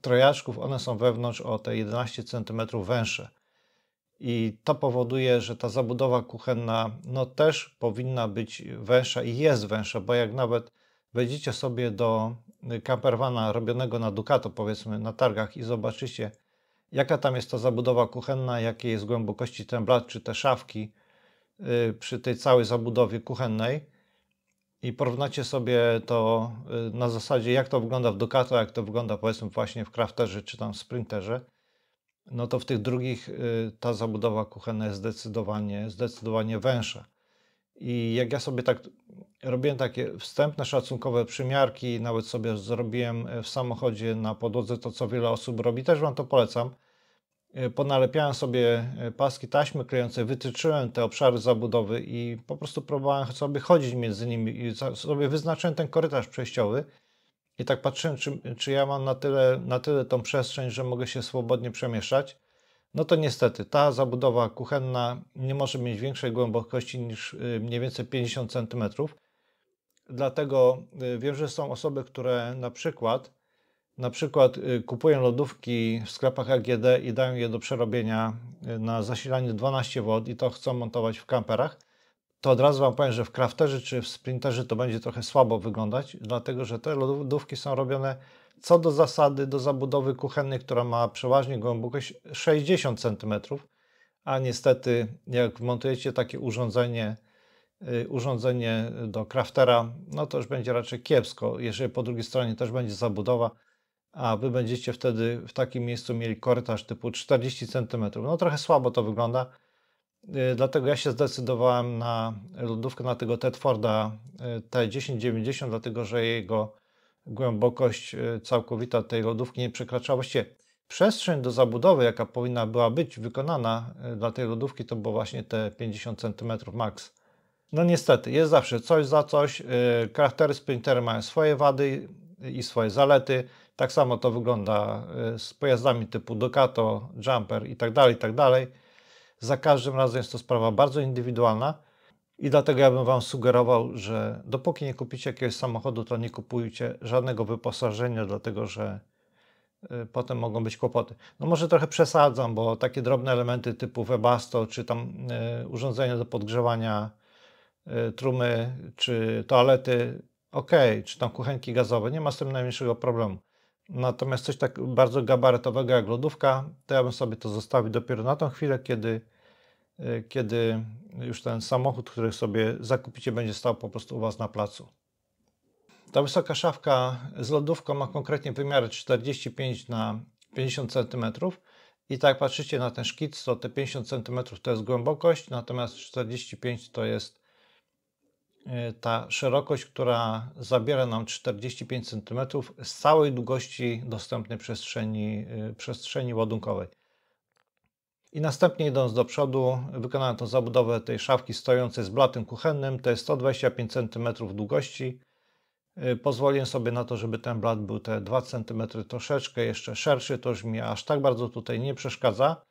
trojaczków one są wewnątrz o te 11 cm węższe. I to powoduje, że ta zabudowa kuchenna no, też powinna być węższa i jest węższa, bo jak nawet wejdziecie sobie do y, campervana robionego na Ducato, powiedzmy, na targach i zobaczycie, jaka tam jest ta zabudowa kuchenna, jakie jest głębokości ten blat, czy te szafki yy, przy tej całej zabudowie kuchennej i porównacie sobie to yy, na zasadzie, jak to wygląda w Ducato, jak to wygląda powiedzmy właśnie w Crafterze czy tam w Sprinterze, no to w tych drugich y, ta zabudowa kuchenna jest zdecydowanie, zdecydowanie węższa. I jak ja sobie tak robiłem takie wstępne szacunkowe przymiarki, nawet sobie zrobiłem e, w samochodzie na podłodze to, co wiele osób robi, też Wam to polecam. E, ponalepiałem sobie e, paski taśmy klejące, wytyczyłem te obszary zabudowy i po prostu próbowałem sobie chodzić między nimi i sobie wyznaczyłem ten korytarz przejściowy i tak patrzyłem, czy, czy ja mam na tyle, na tyle tą przestrzeń, że mogę się swobodnie przemieszczać. No to niestety ta zabudowa kuchenna nie może mieć większej głębokości niż y, mniej więcej 50 cm. Dlatego y, wiem, że są osoby, które na przykład, na przykład y, kupują lodówki w sklepach AGD e i dają je do przerobienia na zasilanie 12 V i to chcą montować w kamperach to od razu Wam powiem, że w crafterze czy w sprinterze to będzie trochę słabo wyglądać, dlatego że te lodówki są robione co do zasady do zabudowy kuchennej, która ma przeważnie głębokość 60 cm, a niestety jak montujecie takie urządzenie, y, urządzenie do craftera, no to już będzie raczej kiepsko, jeżeli po drugiej stronie też będzie zabudowa, a Wy będziecie wtedy w takim miejscu mieli korytarz typu 40 cm. No trochę słabo to wygląda, E, dlatego ja się zdecydowałem na lodówkę na tego Tedforda e, T1090, dlatego że jego głębokość e, całkowita tej lodówki nie przekraczała. Właściwie przestrzeń do zabudowy, jaka powinna była być wykonana dla tej lodówki, to było właśnie te 50 cm max. No niestety, jest zawsze coś za coś. Craftery Sprintery mają swoje wady i swoje zalety. Tak samo to wygląda z pojazdami typu Ducato, Jumper tak itd. Tak za każdym razem jest to sprawa bardzo indywidualna i dlatego ja bym Wam sugerował, że dopóki nie kupicie jakiegoś samochodu, to nie kupujcie żadnego wyposażenia, dlatego że y, potem mogą być kłopoty. No może trochę przesadzam, bo takie drobne elementy typu webasto, czy tam y, urządzenia do podgrzewania y, trumy, czy toalety, ok, czy tam kuchenki gazowe, nie ma z tym najmniejszego problemu. Natomiast coś tak bardzo gabaretowego jak lodówka, to ja bym sobie to zostawił dopiero na tą chwilę, kiedy, y, kiedy już ten samochód, który sobie zakupicie, będzie stał po prostu u Was na placu. Ta wysoka szafka z lodówką ma konkretnie wymiary 45 na 50 cm i tak jak patrzycie na ten szkic, to te 50 cm to jest głębokość, natomiast 45 to jest ta szerokość, która zabiera nam 45 cm z całej długości dostępnej przestrzeni, y, przestrzeni ładunkowej. I następnie idąc do przodu, wykonano tą zabudowę tej szafki stojącej z blatem kuchennym, to jest 125 cm długości. Y, pozwoliłem sobie na to, żeby ten blat był te 2 cm troszeczkę jeszcze szerszy, to już mi aż tak bardzo tutaj nie przeszkadza.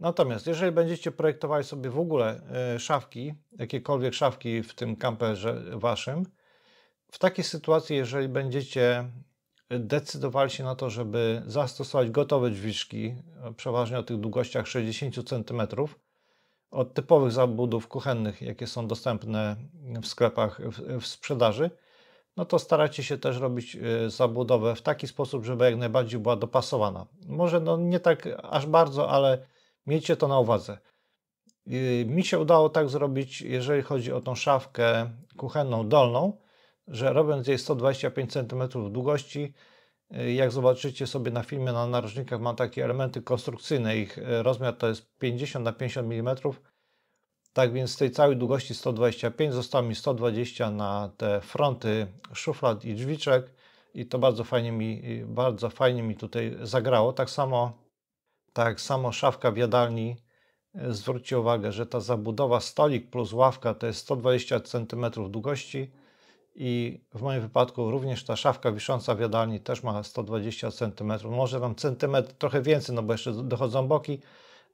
Natomiast jeżeli będziecie projektowali sobie w ogóle e, szafki, jakiekolwiek szafki w tym kamperze waszym, w takiej sytuacji, jeżeli będziecie decydowali się na to, żeby zastosować gotowe drzwiczki, e, przeważnie o tych długościach 60 cm, od typowych zabudów kuchennych, jakie są dostępne w sklepach w, sprzedaży, no to staracie się też robić e, zabudowę w taki sposób, żeby jak najbardziej była dopasowana. Może no nie tak aż bardzo, ale Miejcie to na uwadze. Y, mi się udało tak zrobić, jeżeli chodzi o tą szafkę kuchenną dolną, że robiąc jej 125 cm długości, y, jak zobaczycie sobie na filmie na narożnikach, mam takie elementy konstrukcyjne. Ich y, rozmiar to jest 50 na 50 mm. Tak więc z tej całej długości 125 zostało mi 120 na te fronty szuflad i drzwiczek i to bardzo fajnie mi, bardzo fajnie mi tutaj zagrało. Tak samo tak samo szafka w jadalni, e, zwróćcie uwagę, że ta zabudowa stolik plus ławka to jest 120 cm długości i w moim wypadku również ta szafka wisząca w jadalni też ma 120 cm. Może tam centymetr trochę więcej, no bo jeszcze dochodzą boki,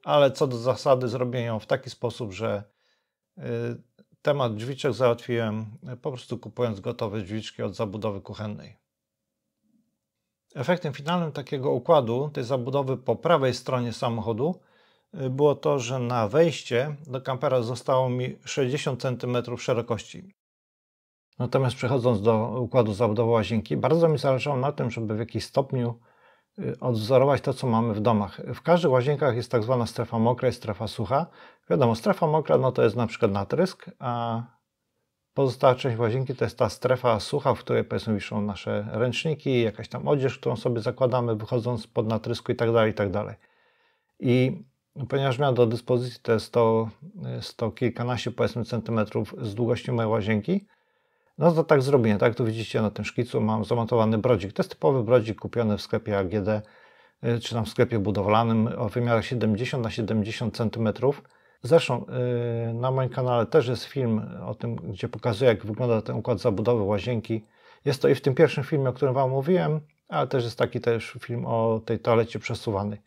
ale co do zasady zrobię ją w taki sposób, że e, temat drzwiczek załatwiłem e, po prostu kupując gotowe drzwiczki od zabudowy kuchennej. Efektem finalnym takiego układu, tej zabudowy po prawej stronie samochodu, y, było to, że na wejście do kampera zostało mi 60 cm szerokości. Natomiast przechodząc do układu zabudowy łazienki, bardzo mi zależało na tym, żeby w jakiś stopniu y, odwzorować to, co mamy w domach. W każdych łazienkach jest tak zwana strefa mokra i strefa sucha. Wiadomo, strefa mokra no to jest na przykład natrysk, a Pozostała część łazienki to jest ta strefa sucha, w której powiedzmy wiszą nasze ręczniki, jakaś tam odzież, którą sobie zakładamy wychodząc pod natrysku i tak dalej, i tak dalej. I ponieważ miałem do dyspozycji te 100, 100 kilkanaście powiedzmy centymetrów z długości mojej łazienki, no to tak zrobienie tak? Tu widzicie na tym szkicu mam zamontowany brodzik. To jest typowy brodzik kupiony w sklepie AGD, y, czy tam w sklepie budowlanym o wymiarach 70 na 70 centymetrów Zresztą y, na moim kanale też jest film o tym, gdzie pokazuję, jak wygląda ten układ zabudowy łazienki. Jest to i w tym pierwszym filmie, o którym Wam mówiłem, ale też jest taki też film o tej toalecie przesuwanej.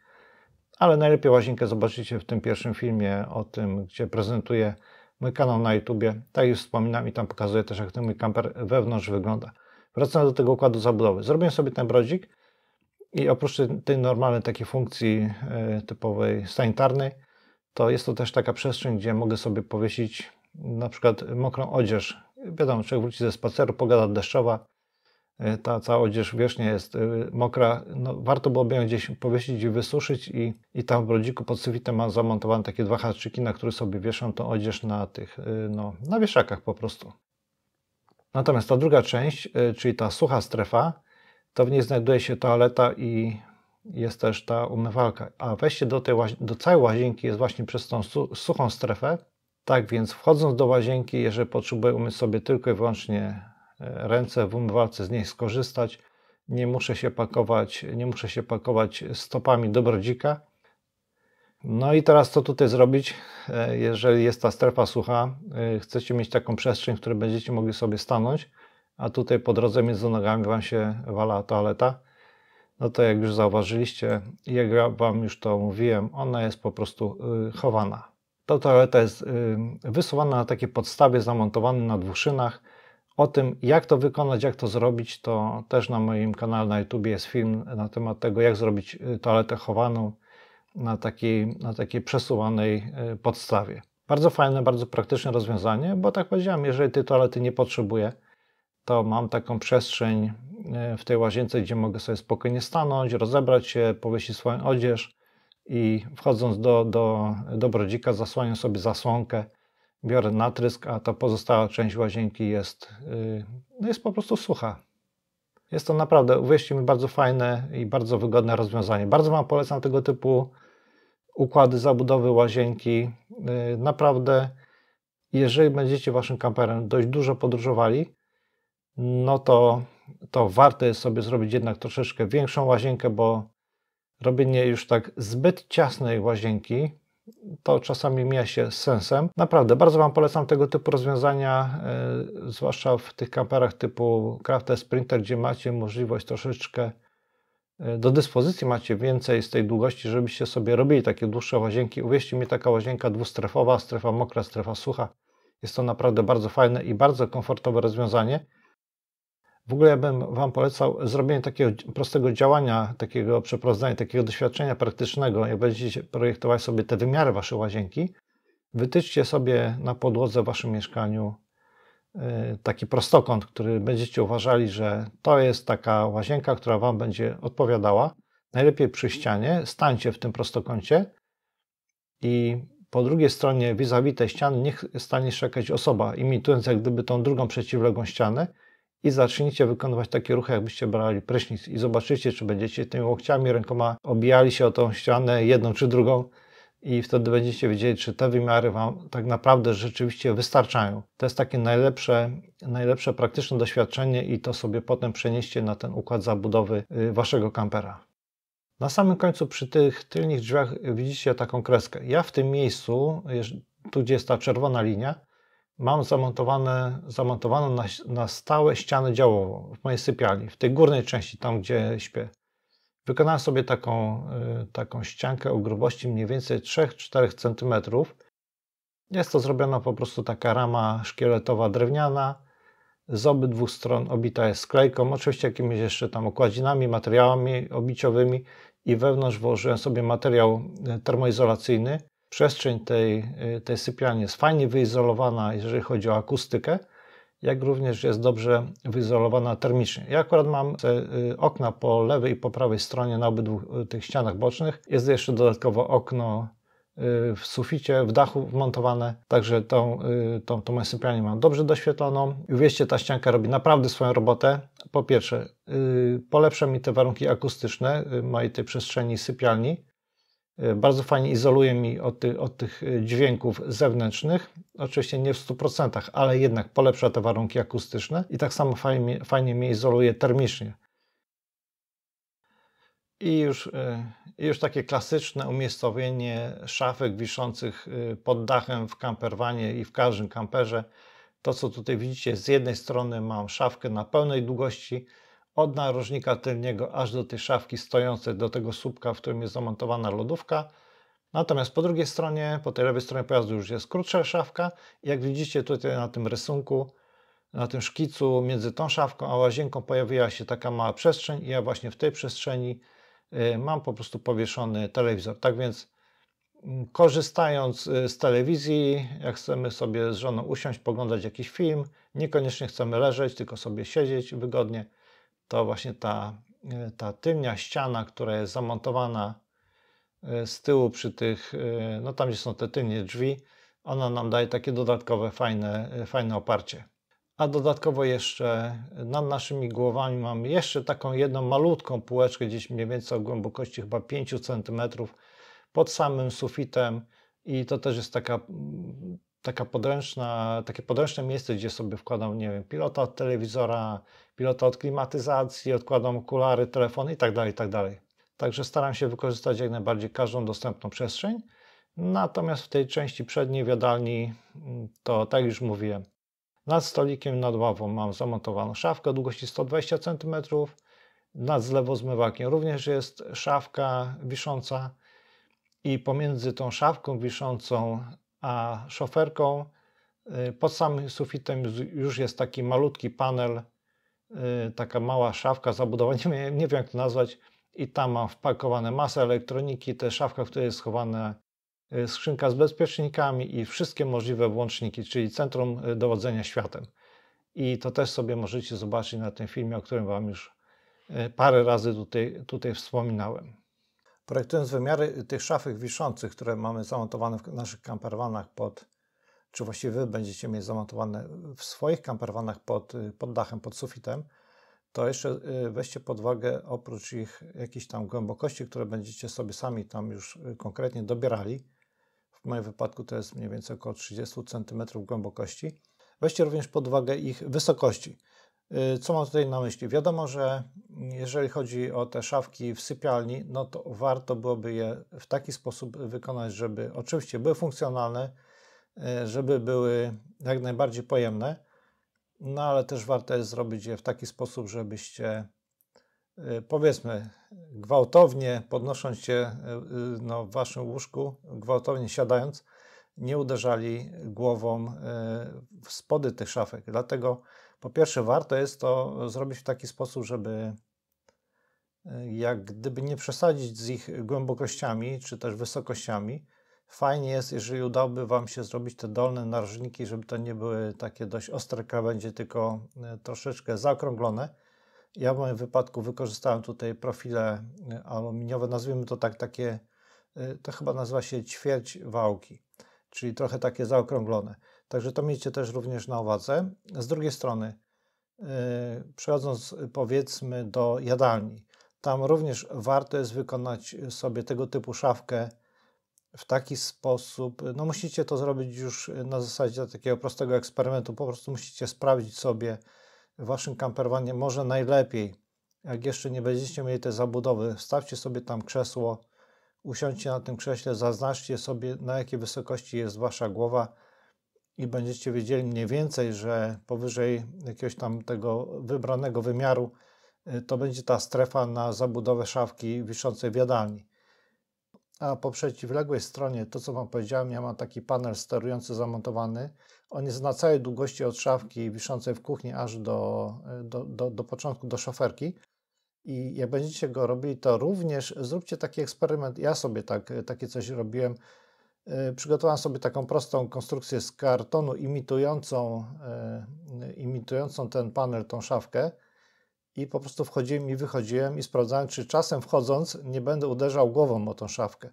Ale najlepiej łazienkę zobaczycie w tym pierwszym filmie o tym, gdzie prezentuję mój kanał na YouTubie. Tak już wspominam i tam pokazuję też, jak ten mój kamper wewnątrz wygląda. Wracając do tego układu zabudowy. Zrobiłem sobie ten brodzik i oprócz tej normalnej takiej funkcji y, typowej sanitarnej, to jest to też taka przestrzeń, gdzie mogę sobie powiesić na przykład mokrą odzież. Wiadomo, człowiek wróci ze spaceru, pogada deszczowa, e, ta cała odzież wierzchnia jest e, mokra. No, warto byłoby ją gdzieś powiesić i wysuszyć i, i tam w brodziku pod sufitem mam zamontowane takie dwa haczyki, na które sobie wieszam tą odzież na tych, e, no, na wieszakach po prostu. Natomiast ta druga część, czyli ta sucha strefa, to w niej znajduje się toaleta i jest też ta umywalka. A wejście do, tej do całej łazienki jest właśnie przez tą su suchą strefę. Tak więc wchodząc do łazienki, jeżeli potrzebuję umyć sobie tylko i wyłącznie e, ręce w umywalce, z niej skorzystać, nie muszę się pakować, nie muszę się pakować stopami do brodzika. No i teraz co tutaj zrobić, e, jeżeli jest ta strefa sucha, e, chcecie mieć taką przestrzeń, w której będziecie mogli sobie stanąć, a tutaj po drodze między nogami Wam się wala toaleta no to jak już zauważyliście, jak Wam już to mówiłem, ona jest po prostu y, chowana. Ta toaleta jest y, wysuwana na takiej podstawie, zamontowana na dwóch szynach. O tym, jak to wykonać, jak to zrobić, to też na moim kanale na YouTube jest film na temat tego, jak zrobić y, toaletę chowaną na takiej, na takiej przesuwanej podstawie. Bardzo fajne, bardzo praktyczne rozwiązanie, bo tak powiedziałem, jeżeli tej toalety nie potrzebuje, to mam taką przestrzeń e, w tej łazience, gdzie mogę sobie spokojnie stanąć, rozebrać się, powiesić swoją odzież i wchodząc do, do, do brodzika sobie zasłonkę, biorę natrysk, a ta pozostała część łazienki jest, no jest po prostu sucha. Jest to naprawdę, uwierzcie mi, bardzo fajne i bardzo wygodne rozwiązanie. Bardzo Wam polecam tego typu układy zabudowy łazienki. Y, naprawdę, jeżeli będziecie Waszym kamperem dość dużo podróżowali, no to, to warto jest sobie zrobić jednak troszeczkę większą łazienkę, bo robienie już tak zbyt ciasnej łazienki to czasami mija się z sensem. Naprawdę, bardzo Wam polecam tego typu rozwiązania, yy, zwłaszcza w tych kamperach typu Crafter Sprinter, gdzie macie możliwość troszeczkę e, do dyspozycji macie więcej z tej długości, żebyście sobie robili takie dłuższe łazienki. Uwierzcie mi, taka łazienka dwustrefowa, strefa mokra, strefa sucha. Jest to naprawdę bardzo fajne i bardzo komfortowe rozwiązanie. W ogóle ja bym Wam polecał zrobienie takiego prostego działania, takiego przeprowadzenia, takiego doświadczenia praktycznego. Jak będziecie projektować sobie te wymiary Waszej łazienki, wytyczcie sobie na podłodze w Waszym mieszkaniu y, taki prostokąt, który będziecie uważali, że to jest taka łazienka, która Wam będzie odpowiadała. Najlepiej przy mhm. ścianie, stańcie w tym prostokącie i po drugiej stronie vis-a-vis tej ściany niech stanie jakaś osoba, imitując jak gdyby tą drugą przeciwległą ścianę i zacznijcie wykonywać takie ruchy, jakbyście brali prysznic i zobaczycie, czy będziecie tymi łokciami, rękoma obijali się o tą ścianę, jedną czy drugą i wtedy będziecie wiedzieli, czy te wymiary Wam tak naprawdę rzeczywiście wystarczają. To jest takie najlepsze, najlepsze praktyczne doświadczenie i to sobie potem przenieście na ten układ zabudowy y, Waszego kampera. Na samym końcu przy tych tylnych drzwiach widzicie taką kreskę. Ja w tym miejscu, tu gdzie jest ta czerwona linia, mam zamontowane, zamontowaną na, na stałe ścianę działową w mojej sypialni, w tej górnej części, tam gdzie śpię. Wykonałem sobie taką, y, taką ściankę o grubości mniej więcej 3-4 cm. Jest to zrobiona po prostu taka rama szkieletowa drewniana. Z obydwu stron obita jest sklejką, oczywiście jakimiś jeszcze tam okładzinami, materiałami obiciowymi i wewnątrz włożyłem sobie materiał y, termoizolacyjny, przestrzeń tej, y, tej sypialni jest fajnie wyizolowana, jeżeli chodzi o akustykę, jak również jest dobrze wyizolowana termicznie. Ja akurat mam y, okna po lewej i po prawej stronie na obydwu y, tych ścianach bocznych. Jest jeszcze dodatkowo okno w suficie, w dachu wmontowane, także tą, tą, tą moją sypialnię mam dobrze doświetloną. I wiecie, ta ścianka robi naprawdę swoją robotę. Po pierwsze, polepsza mi te warunki akustyczne mojej tej przestrzeni sypialni, E, bardzo fajnie izoluje mi od, ty, od, tych e, dźwięków zewnętrznych. Oczywiście nie w 100%, ale jednak polepsza te warunki akustyczne i tak samo fajnie, fajnie mnie izoluje termicznie. I już, e, już takie klasyczne umiejscowienie szafek wiszących pod dachem w kamperwanie i w każdym kamperze. To, co tutaj widzicie, z jednej strony mam szafkę na pełnej długości, od narożnika tylniego aż do tej szafki stojącej, do tego słupka, w którym jest zamontowana lodówka. Natomiast po drugiej stronie, po tej lewej stronie pojazdu już jest krótsza szafka. Jak widzicie tutaj na tym rysunku, na tym szkicu między tą szafką a łazienką pojawiła się taka mała przestrzeń i ja właśnie w tej przestrzeni y, mam po prostu powieszony telewizor. Tak więc mm, korzystając y, z telewizji, jak chcemy sobie z żoną usiąść, poglądać jakiś film, niekoniecznie chcemy leżeć, tylko sobie siedzieć wygodnie, to właśnie ta, e, ta tylnia ściana, która jest zamontowana e, z tyłu przy tych, e, no tam gdzie są te tylnie drzwi, ona nam daje takie dodatkowe fajne, fajne oparcie. A dodatkowo jeszcze nad naszymi głowami mam jeszcze taką jedną malutką półeczkę, gdzieś mniej więcej o głębokości chyba 5 cm pod samym sufitem i to też jest taka, taka podręczna, takie podręczne miejsce, gdzie sobie wkładam, nie wiem, pilota od telewizora, pilota od klimatyzacji, odkładam okulary, telefon i tak dalej, i tak dalej. Także staram się wykorzystać jak najbardziej każdą dostępną przestrzeń. Natomiast w tej części przedniej w jadalni, mm, to tak już mówiłem, nad stolikiem, nad ławą mam zamontowaną szafkę o długości 120 cm. Nad zlewozmywakiem również jest szafka wisząca i pomiędzy tą szafką wiszącą a szoferką y, pod samym sufitem już jest taki malutki panel Y, taka mała szafka zabudowana, [laughs] nie, nie wiem jak to nazwać, i tam mam wpakowane masę elektroniki, te szafka, w której jest schowana y, skrzynka z bezpiecznikami i wszystkie możliwe włączniki, czyli centrum y, dowodzenia światem. I to też sobie możecie zobaczyć na tym filmie, o którym Wam już parę razy tutaj, tutaj wspominałem. Projektując wymiary tych szafek wiszących, które mamy zamontowane w naszych kamperwanach pod czy właściwie Wy będziecie mieć zamontowane w swoich kamperwanach pod, pod dachem, pod sufitem, to jeszcze y, weźcie pod uwagę oprócz ich jakiejś tam głębokości, które będziecie sobie sami tam już y, konkretnie dobierali. W moim wypadku to jest mniej więcej około 30 cm głębokości. Weźcie również pod uwagę ich wysokości. Y, co mam tutaj na myśli? Wiadomo, że jeżeli chodzi o te szafki w sypialni, no to warto byłoby je w taki sposób wykonać, żeby oczywiście były funkcjonalne, E, żeby były jak najbardziej pojemne, no ale też warto jest zrobić je w taki sposób, żebyście e, powiedzmy gwałtownie podnosząc się e, no, w waszym łóżku, gwałtownie siadając, nie uderzali głową w spody tych szafek. Dlatego po pierwsze warto jest to zrobić w taki sposób, żeby jak gdyby nie przesadzić z ich głębokościami czy też wysokościami, Fajnie jest, jeżeli udałoby Wam się zrobić te dolne narożniki, żeby to nie były takie dość ostre krawędzie, tylko e, troszeczkę zaokrąglone. Ja w moim wypadku wykorzystałem tutaj profile e, aluminiowe, nazwijmy to tak, takie, e, to chyba nazywa się ćwierć wałki, czyli trochę takie zaokrąglone. Także to miejcie też również na uwadze. Z drugiej strony, yy, przechodząc powiedzmy do jadalni, tam również warto jest wykonać sobie tego typu szafkę w taki sposób, no musicie to zrobić już na zasadzie takiego prostego eksperymentu, po prostu musicie sprawdzić sobie w waszym kamperwanie, może najlepiej, jak jeszcze nie będziecie mieli tej zabudowy, wstawcie sobie tam krzesło, usiądźcie na tym krześle, zaznaczcie sobie na jakiej wysokości jest wasza głowa i będziecie wiedzieli mniej więcej, że powyżej jakiegoś tam tego wybranego wymiaru y, to będzie ta strefa na zabudowę szafki wiszącej w jadalni a po przeciwległej stronie, to co Wam powiedziałem, ja mam taki panel sterujący zamontowany. On jest na całej długości od szafki wiszącej w kuchni aż do, do, do, do początku, do szoferki. I jak będziecie go robili, to również zróbcie taki eksperyment. Ja sobie tak, takie coś robiłem. E, przygotowałem sobie taką prostą konstrukcję z kartonu imitującą, e, imitującą ten panel, tą szafkę i po prostu wchodziłem i wychodziłem i sprawdzałem, czy czasem wchodząc nie będę uderzał głową o tą szafkę,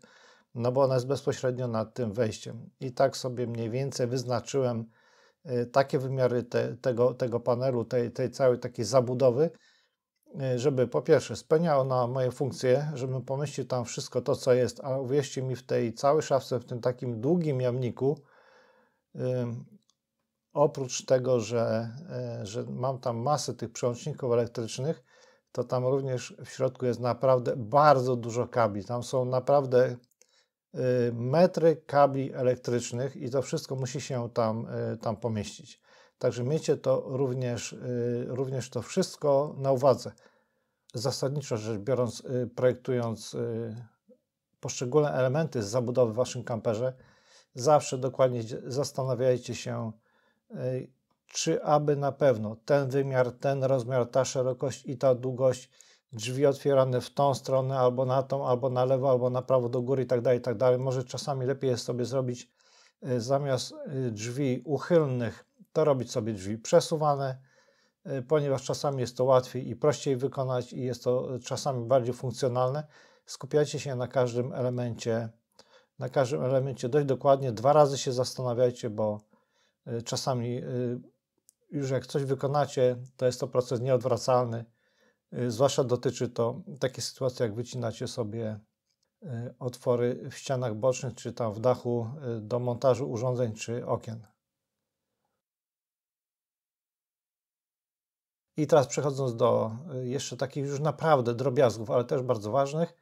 no bo ona jest bezpośrednio nad tym wejściem. I tak sobie mniej więcej wyznaczyłem y, takie wymiary te, tego, tego panelu, tej, tej całej takiej zabudowy, y, żeby po pierwsze spełniała ona moje funkcje, żebym pomieścił tam wszystko to, co jest, a uwierzcie mi, w tej całej szafce, w tym takim długim jamniku, oprócz tego, że, e, że mam tam masę tych przełączników elektrycznych, to tam również w środku jest naprawdę bardzo dużo kabli. Tam są naprawdę y, metry kabli elektrycznych i to wszystko musi się tam, y, tam pomieścić. Także miejcie to również, y, również to wszystko na uwadze. Zasadniczo rzecz biorąc, projektując poszczególne elementy z zabudowy w waszym kamperze, zawsze dokładnie zastanawiajcie się, czy aby na pewno ten wymiar, ten rozmiar, ta szerokość i ta długość, drzwi otwierane w tą stronę, albo na tą, albo na lewo, albo na prawo, do góry i tak dalej, tak dalej. Może czasami lepiej jest sobie zrobić e, zamiast e, drzwi uchylnych, to robić sobie drzwi przesuwane, e, ponieważ czasami jest to łatwiej i prościej wykonać i jest to czasami bardziej funkcjonalne. Skupiajcie się na każdym elemencie, na każdym elemencie dość dokładnie. Dwa razy się zastanawiajcie, bo E, czasami e, już jak coś wykonacie, to jest to proces nieodwracalny. E, zwłaszcza dotyczy to takiej sytuacji, jak wycinacie sobie otwory w ścianach bocznych, czy tam w dachu do montażu urządzeń czy okien. I teraz przechodząc do jeszcze takich już naprawdę drobiazgów, ale też bardzo ważnych,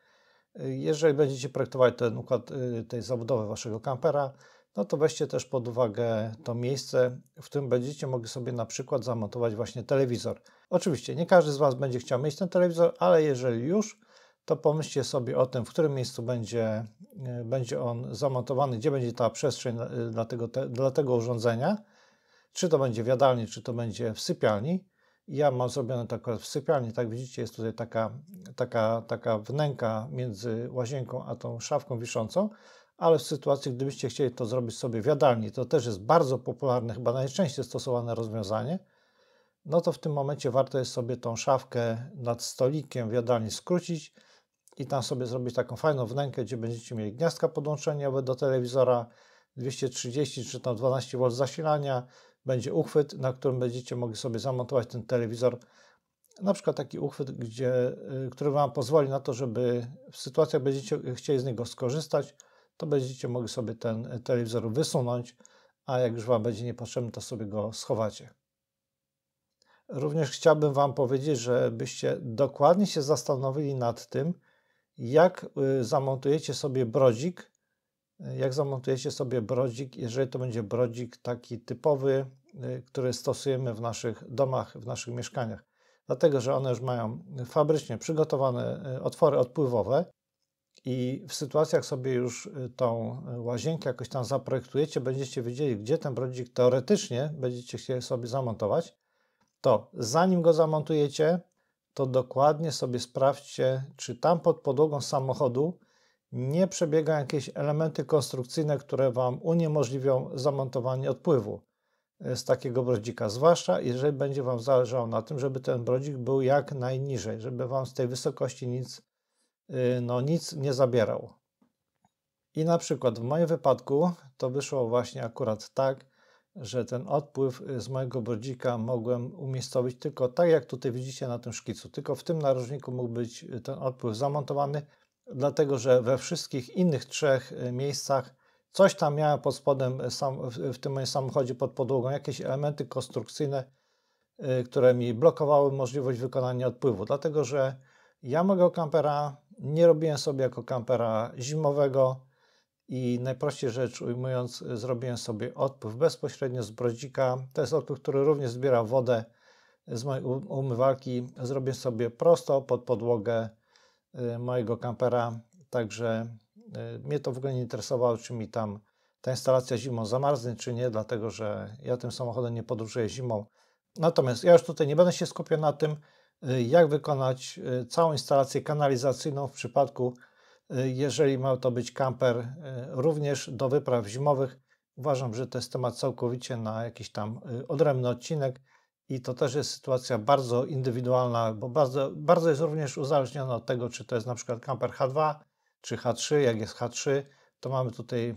jeżeli będziecie projektować ten układ tej zabudowy waszego kampera, no to weźcie też pod uwagę to miejsce, w którym będziecie mogli sobie na przykład zamontować właśnie telewizor. Oczywiście nie każdy z Was będzie chciał mieć ten telewizor, ale jeżeli już, to pomyślcie sobie o tym, w którym miejscu będzie, e, będzie on zamontowany, gdzie będzie ta przestrzeń e, dla tego, te, dla tego urządzenia. Czy to będzie w jadalni, czy to będzie w sypialni. Ja mam zrobione to akurat w sypialni, tak widzicie, jest tutaj taka, taka, taka wnęka między łazienką a tą szafką wiszącą ale w sytuacji, gdybyście chcieli to zrobić sobie w jadalni, to też jest bardzo popularne, chyba najczęściej stosowane rozwiązanie, no to w tym momencie warto jest sobie tą szafkę nad stolikiem w jadalni skrócić i tam sobie zrobić taką fajną wnękę, gdzie będziecie mieli gniazdka podłączeniowe do telewizora, 230 czy tam 12V zasilania, będzie uchwyt, na którym będziecie mogli sobie zamontować ten telewizor. Na przykład taki uchwyt, gdzie, y, który Wam pozwoli na to, żeby w sytuacjach będziecie chcieli z niego skorzystać, to będziecie mogli sobie ten e, telewizor wysunąć, a jak już Wam będzie niepotrzebny, to sobie go schowacie. Również chciałbym Wam powiedzieć, żebyście dokładnie się zastanowili nad tym, jak e, zamontujecie sobie brodzik, e, jak zamontujecie sobie brodzik, jeżeli to będzie brodzik taki typowy, który stosujemy w naszych domach, w naszych mieszkaniach. Dlatego, że one już mają fabrycznie przygotowane otwory odpływowe, i w sytuacjach sobie już y, tą y, łazienkę jakoś tam zaprojektujecie, będziecie wiedzieli, gdzie ten brodzik teoretycznie będziecie chcieli sobie zamontować, to zanim go zamontujecie, to dokładnie sobie sprawdźcie, czy tam pod podłogą samochodu nie przebiegają jakieś elementy konstrukcyjne, które Wam uniemożliwią zamontowanie odpływu y, z takiego brodzika. Zwłaszcza jeżeli będzie Wam zależało na tym, żeby ten brodzik był jak najniżej, żeby Wam z tej wysokości nic Y, no, nic nie zabierał. I na przykład w moim wypadku to wyszło właśnie akurat tak, że ten odpływ y, z mojego brodzika mogłem umiejscowić tylko tak, jak tutaj widzicie na tym szkicu. Tylko w tym narożniku mógł być y, ten odpływ zamontowany, dlatego że we wszystkich innych trzech miejscach coś tam miałem pod spodem w tym moim samochodzie pod podłogą, jakieś elementy konstrukcyjne, które mi blokowały możliwość wykonania odpływu. Dlatego, że ja mojego kampera nie robiłem sobie jako kampera zimowego i najprościej rzecz ujmując, zrobiłem sobie odpływ bezpośrednio z brodzika. To jest odpływ, który również zbiera wodę z mojej umywalki. Zrobię sobie prosto pod podłogę y, mojego kampera, także y, mnie to w ogóle nie interesowało, czy mi tam ta instalacja zimą zamarznie, czy nie, dlatego że ja tym samochodem nie podróżuję zimą. Natomiast ja już tutaj nie będę się skupiał na tym, Y, jak wykonać y, całą instalację kanalizacyjną w przypadku, y, jeżeli ma to być kamper, również do wypraw zimowych. Uważam, że to jest temat całkowicie na jakiś tam odrębny odcinek i to też jest sytuacja bardzo indywidualna, bo bardzo, bardzo jest również uzależniona od tego, czy to jest na przykład kamper H2 czy H3. Jak jest H3, to mamy tutaj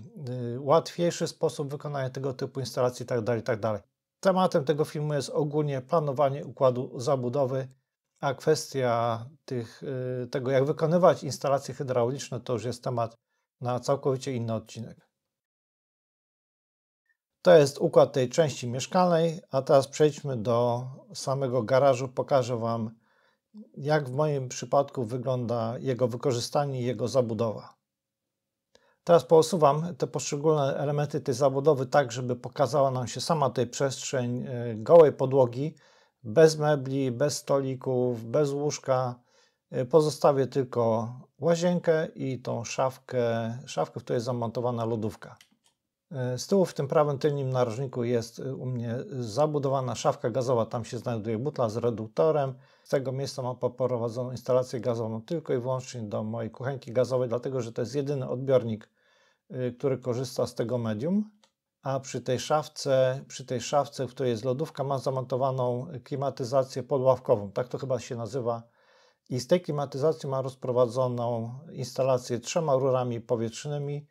łatwiejszy sposób wykonania tego typu instalacji itd. Tak itd. Tak Tematem tego filmu jest ogólnie planowanie układu zabudowy a kwestia tych, y, tego, jak wykonywać instalacje hydrauliczne, to już jest temat na całkowicie inny odcinek. To jest układ tej części mieszkalnej, a teraz przejdźmy do samego garażu. Pokażę Wam, jak w moim przypadku wygląda jego wykorzystanie i jego zabudowa. Teraz posuwam te poszczególne elementy tej zabudowy tak, żeby pokazała nam się sama tej przestrzeń y, gołej podłogi, bez mebli, bez stolików, bez łóżka. Y, pozostawię tylko łazienkę i tą szafkę, szafkę, w której jest zamontowana lodówka. Y, z tyłu w tym prawym tylnym narożniku jest y, u mnie zabudowana szafka gazowa, tam się znajduje butla z reduktorem. Z tego miejsca mam poprowadzoną instalację gazową tylko i wyłącznie do mojej kuchenki gazowej, dlatego że to jest jedyny odbiornik, który korzysta z tego medium a przy tej szafce, przy tej szafce, w której jest lodówka, mam zamontowaną klimatyzację podławkową, tak to chyba się nazywa. I z tej klimatyzacji ma rozprowadzoną instalację trzema rurami powietrznymi.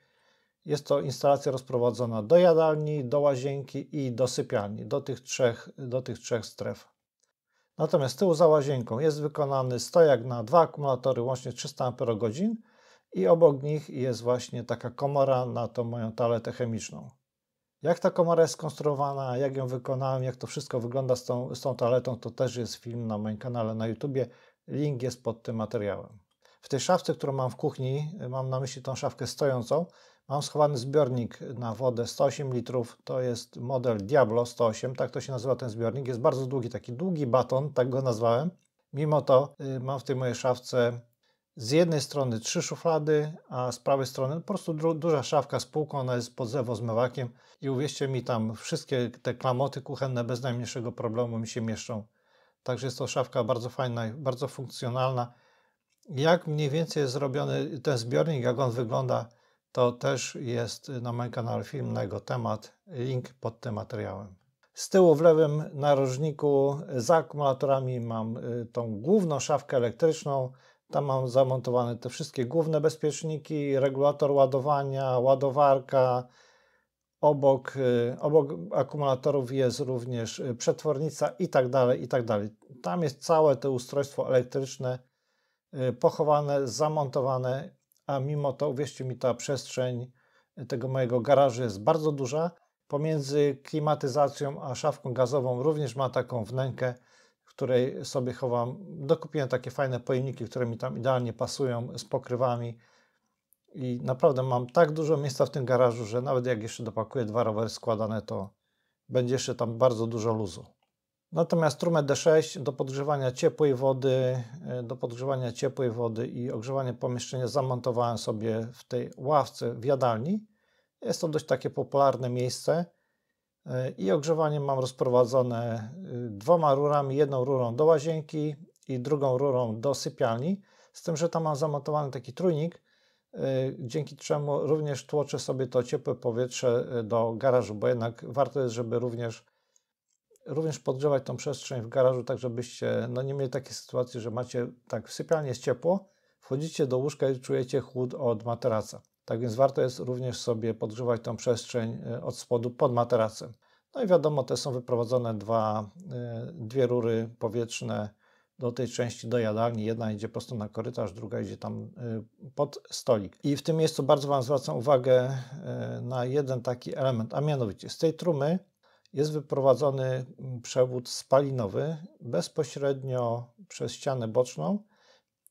Jest to instalacja rozprowadzona do jadalni, do łazienki i do sypialni, do tych trzech, do tych trzech stref. Natomiast z tyłu za łazienką jest wykonany stojak na dwa akumulatory, łącznie 300 Ah i obok nich jest właśnie taka komora na tą moją taletę chemiczną. Jak ta komara jest skonstruowana, jak ją wykonałem, jak to wszystko wygląda z tą, z tą toaletą, to też jest film na moim kanale na YouTubie. Link jest pod tym materiałem. W tej szafce, którą mam w kuchni, mam na myśli tą szafkę stojącą, mam schowany zbiornik na wodę 108 litrów. To jest model Diablo 108, tak to się nazywa ten zbiornik. Jest bardzo długi, taki długi baton, tak go nazwałem. Mimo to y, mam w tej mojej szafce z jednej strony trzy szuflady, a z prawej strony po prostu du duża szafka z półką, ona jest pod zmywakiem i uwierzcie mi, tam wszystkie te klamoty kuchenne bez najmniejszego problemu mi się mieszczą. Także jest to szafka bardzo fajna, bardzo funkcjonalna. Jak mniej więcej jest zrobiony ten zbiornik, jak on wygląda, to też jest na moim kanale film na jego temat, link pod tym materiałem. Z tyłu w lewym narożniku za akumulatorami mam y, tą główną szafkę elektryczną, tam mam zamontowane te wszystkie główne bezpieczniki, regulator ładowania, ładowarka. Obok, y, obok akumulatorów jest również y, przetwornica i tak dalej, i tak dalej. Tam jest całe to ustrojstwo elektryczne y, pochowane, zamontowane, a mimo to, uwierzcie mi, ta przestrzeń tego mojego garażu jest bardzo duża. Pomiędzy klimatyzacją a szafką gazową również ma taką wnękę, której sobie chowam. Dokupiłem takie fajne pojemniki, które mi tam idealnie pasują z pokrywami. I naprawdę mam tak dużo miejsca w tym garażu, że nawet jak jeszcze dopakuję dwa rowery składane, to będzie jeszcze tam bardzo dużo luzu. Natomiast trumę D6 do podgrzewania ciepłej wody, e, do podgrzewania ciepłej wody i ogrzewania pomieszczenia zamontowałem sobie w tej ławce w jadalni. Jest to dość takie popularne miejsce. E, i ogrzewanie mam rozprowadzone y, dwoma rurami, jedną rurą do łazienki i drugą rurą do sypialni, z tym, że tam mam zamontowany taki trójnik, e, dzięki czemu również tłoczę sobie to ciepłe powietrze e, do garażu, bo jednak warto jest, żeby również, również podgrzewać tą przestrzeń w garażu, tak żebyście no, nie mieli takiej sytuacji, że macie tak w sypialni jest ciepło, wchodzicie do łóżka i czujecie chłód od materaca. Tak więc warto jest również sobie podgrzewać tą przestrzeń e, od spodu pod materacem. No i wiadomo, te są wyprowadzone dwa, e, dwie rury powietrzne do tej części do jadalni. Jedna idzie po prostu na korytarz, druga idzie tam e, pod stolik. I w tym miejscu bardzo Wam zwracam uwagę na jeden taki element, a mianowicie z tej trumy jest wyprowadzony przewód spalinowy bezpośrednio przez ścianę boczną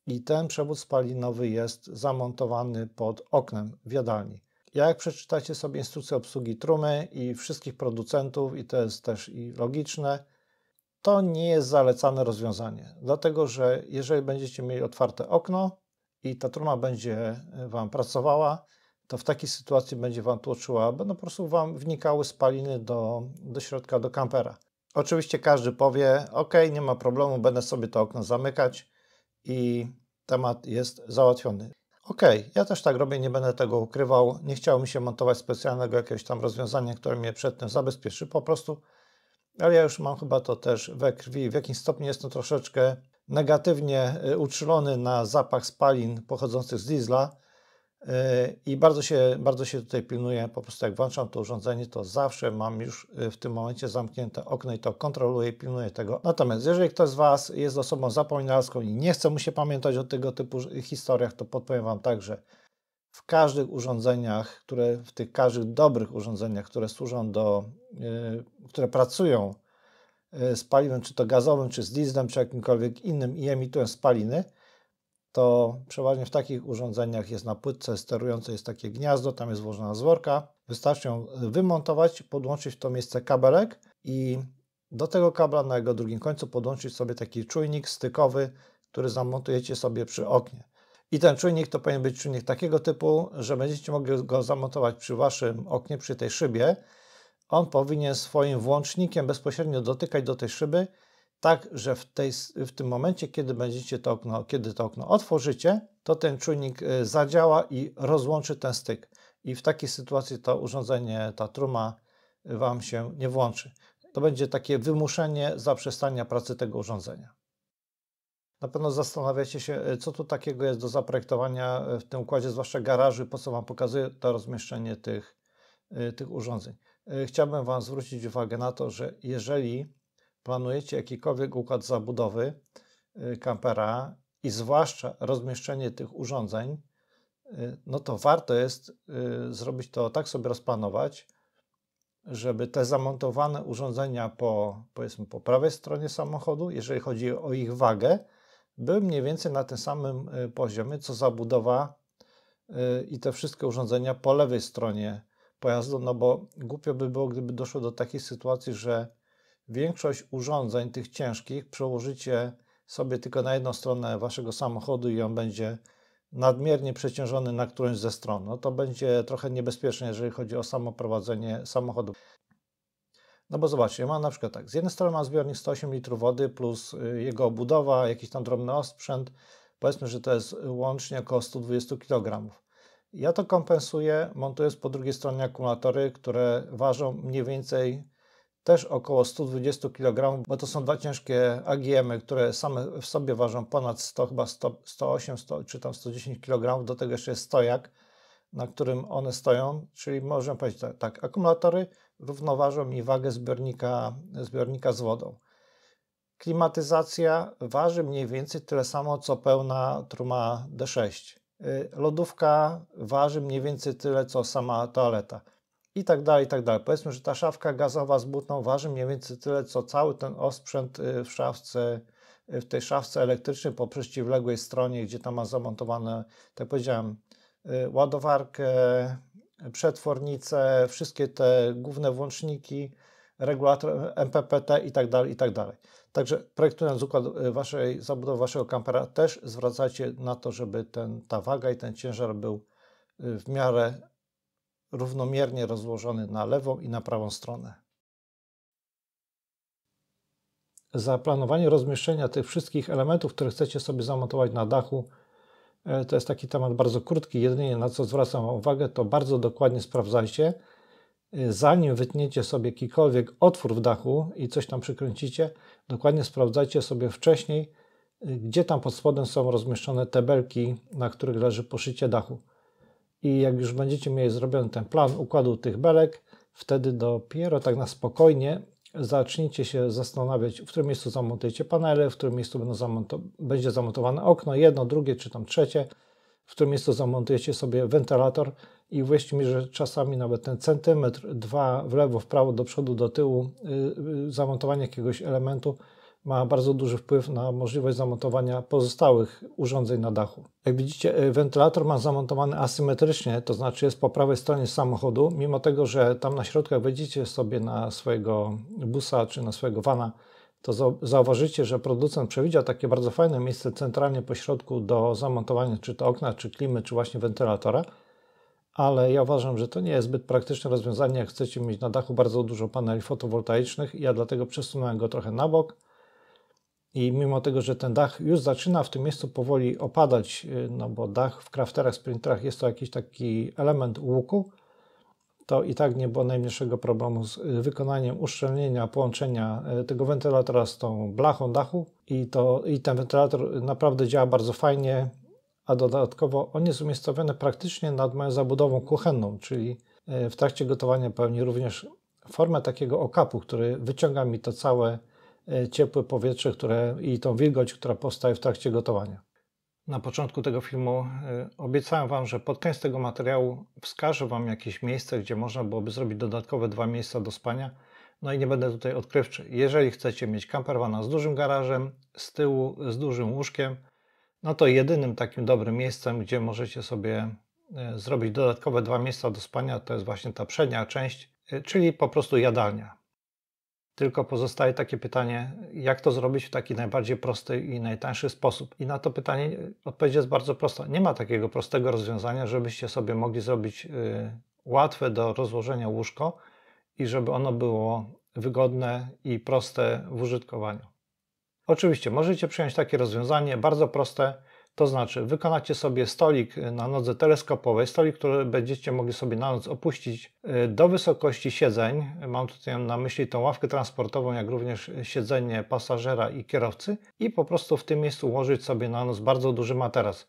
i ten przewód spalinowy jest zamontowany pod oknem w jadalni. Jak przeczytacie sobie instrukcję obsługi trumy i wszystkich producentów, i to jest też i logiczne, to nie jest zalecane rozwiązanie, dlatego że jeżeli będziecie mieli otwarte okno i ta truma będzie e, Wam pracowała, to w takiej sytuacji będzie Wam tłoczyła, będą no po prostu Wam wnikały spaliny do, do środka, do kampera. Oczywiście każdy powie, ok, nie ma problemu, będę sobie to okno zamykać, i temat jest załatwiony. OK, ja też tak robię, nie będę tego ukrywał. Nie chciało mi się montować specjalnego jakiegoś tam rozwiązania, które mnie przed tym zabezpieczy, po prostu, ale ja już mam chyba to też we krwi. W jakimś stopniu jestem troszeczkę negatywnie y, uczulony na zapach spalin pochodzących z diesla, i bardzo się, bardzo się tutaj pilnuję, po prostu jak włączam to urządzenie, to zawsze mam już y, w tym momencie zamknięte okno i to kontroluję i pilnuję tego. Natomiast jeżeli ktoś z Was jest osobą zapominalską i nie chce mu się pamiętać o tego typu historiach, to podpowiem Wam także w każdych urządzeniach, które w tych każdych dobrych urządzeniach, które służą do, yy, które pracują y, z paliwem, czy to gazowym, czy z dieslem, czy jakimkolwiek innym i emitują spaliny, to przeważnie w takich urządzeniach jest na płytce sterującej jest takie gniazdo, tam jest włożona zworka. Wystarczy ją wymontować, podłączyć w to miejsce kabelek i do tego kabla na jego drugim końcu podłączyć sobie taki czujnik stykowy, który zamontujecie sobie przy oknie. I ten czujnik to powinien być czujnik takiego typu, że będziecie mogli go zamontować przy waszym oknie, przy tej szybie. On powinien swoim włącznikiem bezpośrednio dotykać do tej szyby tak że w, tej, w tym momencie, kiedy będziecie to okno, kiedy to okno otworzycie, to ten czujnik y, zadziała i rozłączy ten styk. I w takiej sytuacji to urządzenie, ta truma y, Wam się nie włączy. To będzie takie wymuszenie zaprzestania pracy tego urządzenia. Na pewno zastanawiacie się, y, co tu takiego jest do zaprojektowania w tym układzie, zwłaszcza garaży, po co Wam pokazuję to rozmieszczenie tych, tych urządzeń. Chciałbym Wam zwrócić uwagę na to, że jeżeli planujecie jakikolwiek układ zabudowy y, kampera i zwłaszcza rozmieszczenie tych urządzeń, y, no to warto jest y, zrobić to tak sobie rozplanować, żeby te zamontowane urządzenia po, powiedzmy, po prawej stronie samochodu, jeżeli chodzi o ich wagę, były mniej więcej na tym samym poziomie, co zabudowa i te wszystkie urządzenia po lewej stronie pojazdu, no bo głupio by było, gdyby doszło do takiej sytuacji, że Większość urządzeń tych ciężkich przełożycie sobie tylko na jedną stronę waszego samochodu i on będzie nadmiernie przeciążony na którąś ze stron. No to będzie trochę niebezpieczne, jeżeli chodzi o samoprowadzenie samochodu. No bo zobaczcie, mam na przykład tak, z jednej strony mam zbiornik 108 litrów wody plus y, jego obudowa, jakiś tam drobny osprzęt, powiedzmy, że to jest łącznie około 120 kg. Ja to kompensuję montując po drugiej stronie akumulatory, które ważą mniej więcej też około 120 kg, bo to są dwa ciężkie agm które same w sobie ważą ponad 100, chyba 100, 108 100, czy tam 110 kg. Do tego jeszcze jest stojak, na którym one stoją, czyli możemy powiedzieć tak, tak akumulatory równoważą mi wagę zbiornika, zbiornika z wodą. Klimatyzacja waży mniej więcej tyle samo, co pełna truma D6. Y, lodówka waży mniej więcej tyle, co sama toaleta i tak dalej, i tak dalej. Powiedzmy, że ta szafka gazowa z butną waży mniej więcej tyle, co cały ten osprzęt y, w szafce, y, w tej szafce elektrycznej po przeciwległej stronie, gdzie tam ma zamontowane, tak powiedziałem, y, ładowarkę, przetwornice, wszystkie te główne włączniki, regulator MPPT i tak dalej, i tak dalej. Także projektując układ waszej zabudowy waszego kampera też zwracajcie na to, żeby ten, ta waga i ten ciężar był w miarę równomiernie rozłożony na lewą i na prawą stronę. Zaplanowanie rozmieszczenia tych wszystkich elementów, które chcecie sobie zamontować na dachu, e, to jest taki temat bardzo krótki. Jedynie na co zwracam uwagę, to bardzo dokładnie sprawdzajcie, e, zanim wytniecie sobie jakikolwiek otwór w dachu i coś tam przykręcicie, dokładnie sprawdzajcie sobie wcześniej, e, gdzie tam pod spodem są rozmieszczone te belki, na których leży poszycie dachu i jak już będziecie mieli zrobiony ten plan układu tych belek, wtedy dopiero tak na spokojnie zacznijcie się zastanawiać, w którym miejscu zamontujecie panele, w którym miejscu zamonto będzie zamontowane okno, jedno, drugie czy tam trzecie, w którym miejscu zamontujecie sobie wentylator i uwierzcie mi, że czasami nawet ten centymetr, dwa w lewo, w prawo, do przodu, do tyłu, yy, zamontowanie jakiegoś elementu ma bardzo duży wpływ na możliwość zamontowania pozostałych urządzeń na dachu. Jak widzicie, y, wentylator ma zamontowany asymetrycznie, to znaczy jest po prawej stronie samochodu, mimo tego, że tam na środkach wejdziecie sobie na swojego busa czy na swojego vana, to zauważycie, że producent przewidział takie bardzo fajne miejsce centralnie po środku do zamontowania czy to okna, czy klimy, czy właśnie wentylatora, ale ja uważam, że to nie jest zbyt praktyczne rozwiązanie, jak chcecie mieć na dachu bardzo dużo paneli fotowoltaicznych ja dlatego przesunąłem go trochę na bok, i mimo tego, że ten dach już zaczyna w tym miejscu powoli opadać, y, no bo dach w crafterach, sprinterach jest to jakiś taki element łuku, to i tak nie było najmniejszego problemu z y, wykonaniem uszczelnienia, połączenia y, tego wentylatora z tą blachą dachu i, to, i ten wentylator naprawdę działa bardzo fajnie, a dodatkowo on jest umiejscowiony praktycznie nad moją zabudową kuchenną, czyli w trakcie gotowania pełni również formę takiego okapu, który wyciąga mi to całe E, ciepłe powietrze które, i tą wilgoć, która powstaje w trakcie gotowania. Na początku tego filmu e, obiecałem Wam, że pod koniec tego materiału wskażę Wam jakieś miejsce, gdzie można byłoby zrobić dodatkowe dwa miejsca do spania. No i nie będę tutaj odkrywczy. Jeżeli chcecie mieć campervana z dużym garażem, z tyłu z dużym łóżkiem, no to jedynym takim dobrym miejscem, gdzie możecie sobie e, zrobić dodatkowe dwa miejsca do spania, to jest właśnie ta przednia część, czyli po prostu jadalnia. Tylko pozostaje takie pytanie, jak to zrobić w taki najbardziej prosty i najtańszy sposób? I na to pytanie e, odpowiedź jest bardzo prosta. Nie ma takiego prostego rozwiązania, żebyście sobie mogli zrobić y, łatwe do rozłożenia łóżko i żeby ono było wygodne i proste w użytkowaniu. Oczywiście możecie przyjąć takie rozwiązanie bardzo proste, to znaczy, wykonacie sobie stolik na nodze teleskopowej, stolik, który będziecie mogli sobie na noc opuścić y, do wysokości siedzeń. Mam tutaj na myśli tą ławkę transportową, jak również siedzenie pasażera i kierowcy, i po prostu w tym miejscu ułożyć sobie na noc bardzo duży materac.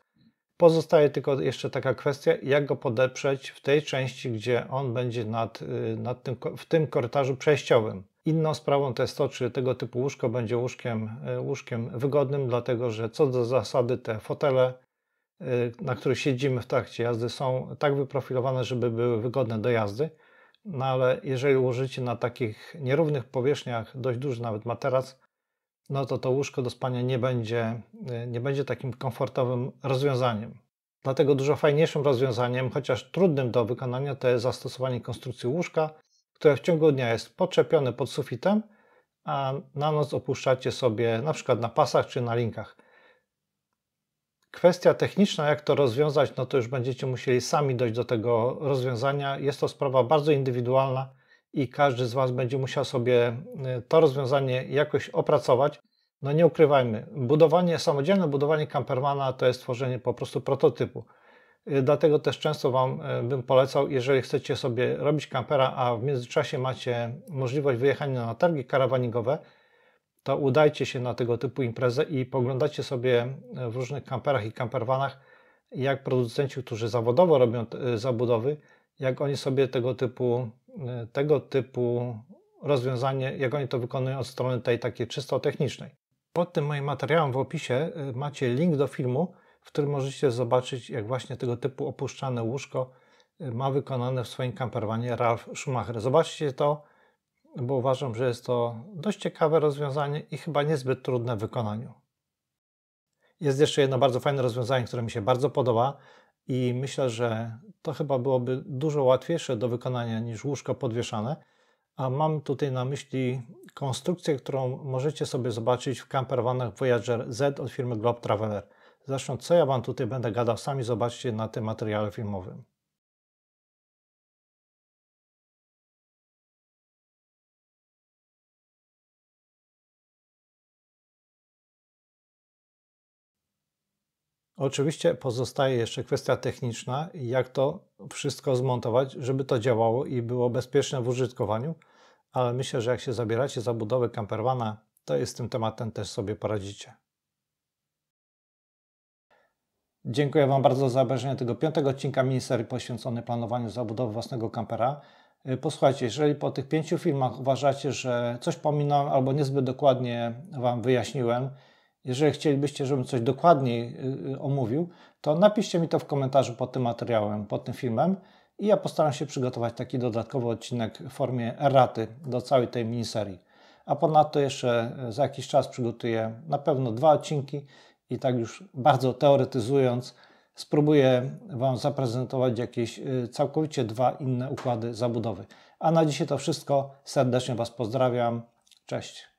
Pozostaje tylko jeszcze taka kwestia, jak go podeprzeć w tej części, gdzie on będzie nad, y, nad tym, w tym korytarzu przejściowym. Inną sprawą to jest to, czy tego typu łóżko będzie łóżkiem, e, łóżkiem wygodnym, dlatego że co do zasady te fotele, e, na których siedzimy w trakcie jazdy, są tak wyprofilowane, żeby były wygodne do jazdy. No ale jeżeli ułożycie na takich nierównych powierzchniach dość duży nawet materac, no to to łóżko do spania nie będzie, e, nie będzie takim komfortowym rozwiązaniem. Dlatego dużo fajniejszym rozwiązaniem, chociaż trudnym do wykonania, to jest zastosowanie konstrukcji łóżka które w ciągu dnia jest podczepione pod sufitem, a na noc opuszczacie sobie na przykład na pasach czy na linkach. Kwestia techniczna, jak to rozwiązać, no to już będziecie musieli sami dojść do tego rozwiązania. Jest to sprawa bardzo indywidualna i każdy z Was będzie musiał sobie y, to rozwiązanie jakoś opracować. No nie ukrywajmy, budowanie, samodzielne budowanie campermana to jest tworzenie po prostu prototypu. Y, dlatego też często Wam y, bym polecał, jeżeli chcecie sobie robić kampera, a w międzyczasie macie możliwość wyjechania na targi karawanigowe, to udajcie się na tego typu imprezę i poglądajcie sobie y, w różnych kamperach i kamperwanach, jak producenci, którzy zawodowo robią zabudowy, jak oni sobie tego typu, tego typu rozwiązanie, jak oni to wykonują od strony tej takiej czysto technicznej. Pod tym moim materiałem w opisie macie link do filmu, w którym możecie zobaczyć, jak właśnie tego typu opuszczane łóżko y, ma wykonane w swoim kamperwanie Ralf Schumacher. Zobaczcie to, bo uważam, że jest to dość ciekawe rozwiązanie i chyba niezbyt trudne w wykonaniu. Jest jeszcze jedno bardzo fajne rozwiązanie, które mi się bardzo podoba i myślę, że to chyba byłoby dużo łatwiejsze do wykonania niż łóżko podwieszane. A mam tutaj na myśli konstrukcję, którą możecie sobie zobaczyć w campervanach Voyager Z od firmy Globe Traveler. Zresztą co ja Wam tutaj będę gadał, sami zobaczcie na tym materiale filmowym. Oczywiście pozostaje jeszcze kwestia techniczna, jak to wszystko zmontować, żeby to działało i było bezpieczne w użytkowaniu, ale myślę, że jak się zabieracie za budowę campervana, to jest tym tematem też sobie poradzicie. Dziękuję Wam bardzo za obejrzenie tego piątego odcinka miniserii poświęcony planowaniu zabudowy własnego kampera. Y, posłuchajcie, jeżeli po tych pięciu filmach uważacie, że coś pominąłem albo niezbyt dokładnie Wam wyjaśniłem, jeżeli chcielibyście, żebym coś dokładniej y, y, omówił, to napiszcie mi to w komentarzu pod tym materiałem, pod tym filmem i ja postaram się przygotować taki dodatkowy odcinek w formie eraty do całej tej miniserii. A ponadto jeszcze za jakiś czas przygotuję na pewno dwa odcinki i tak już bardzo teoretyzując, spróbuję Wam zaprezentować jakieś y, całkowicie dwa inne układy zabudowy. A na dzisiaj to wszystko. Serdecznie Was pozdrawiam. Cześć.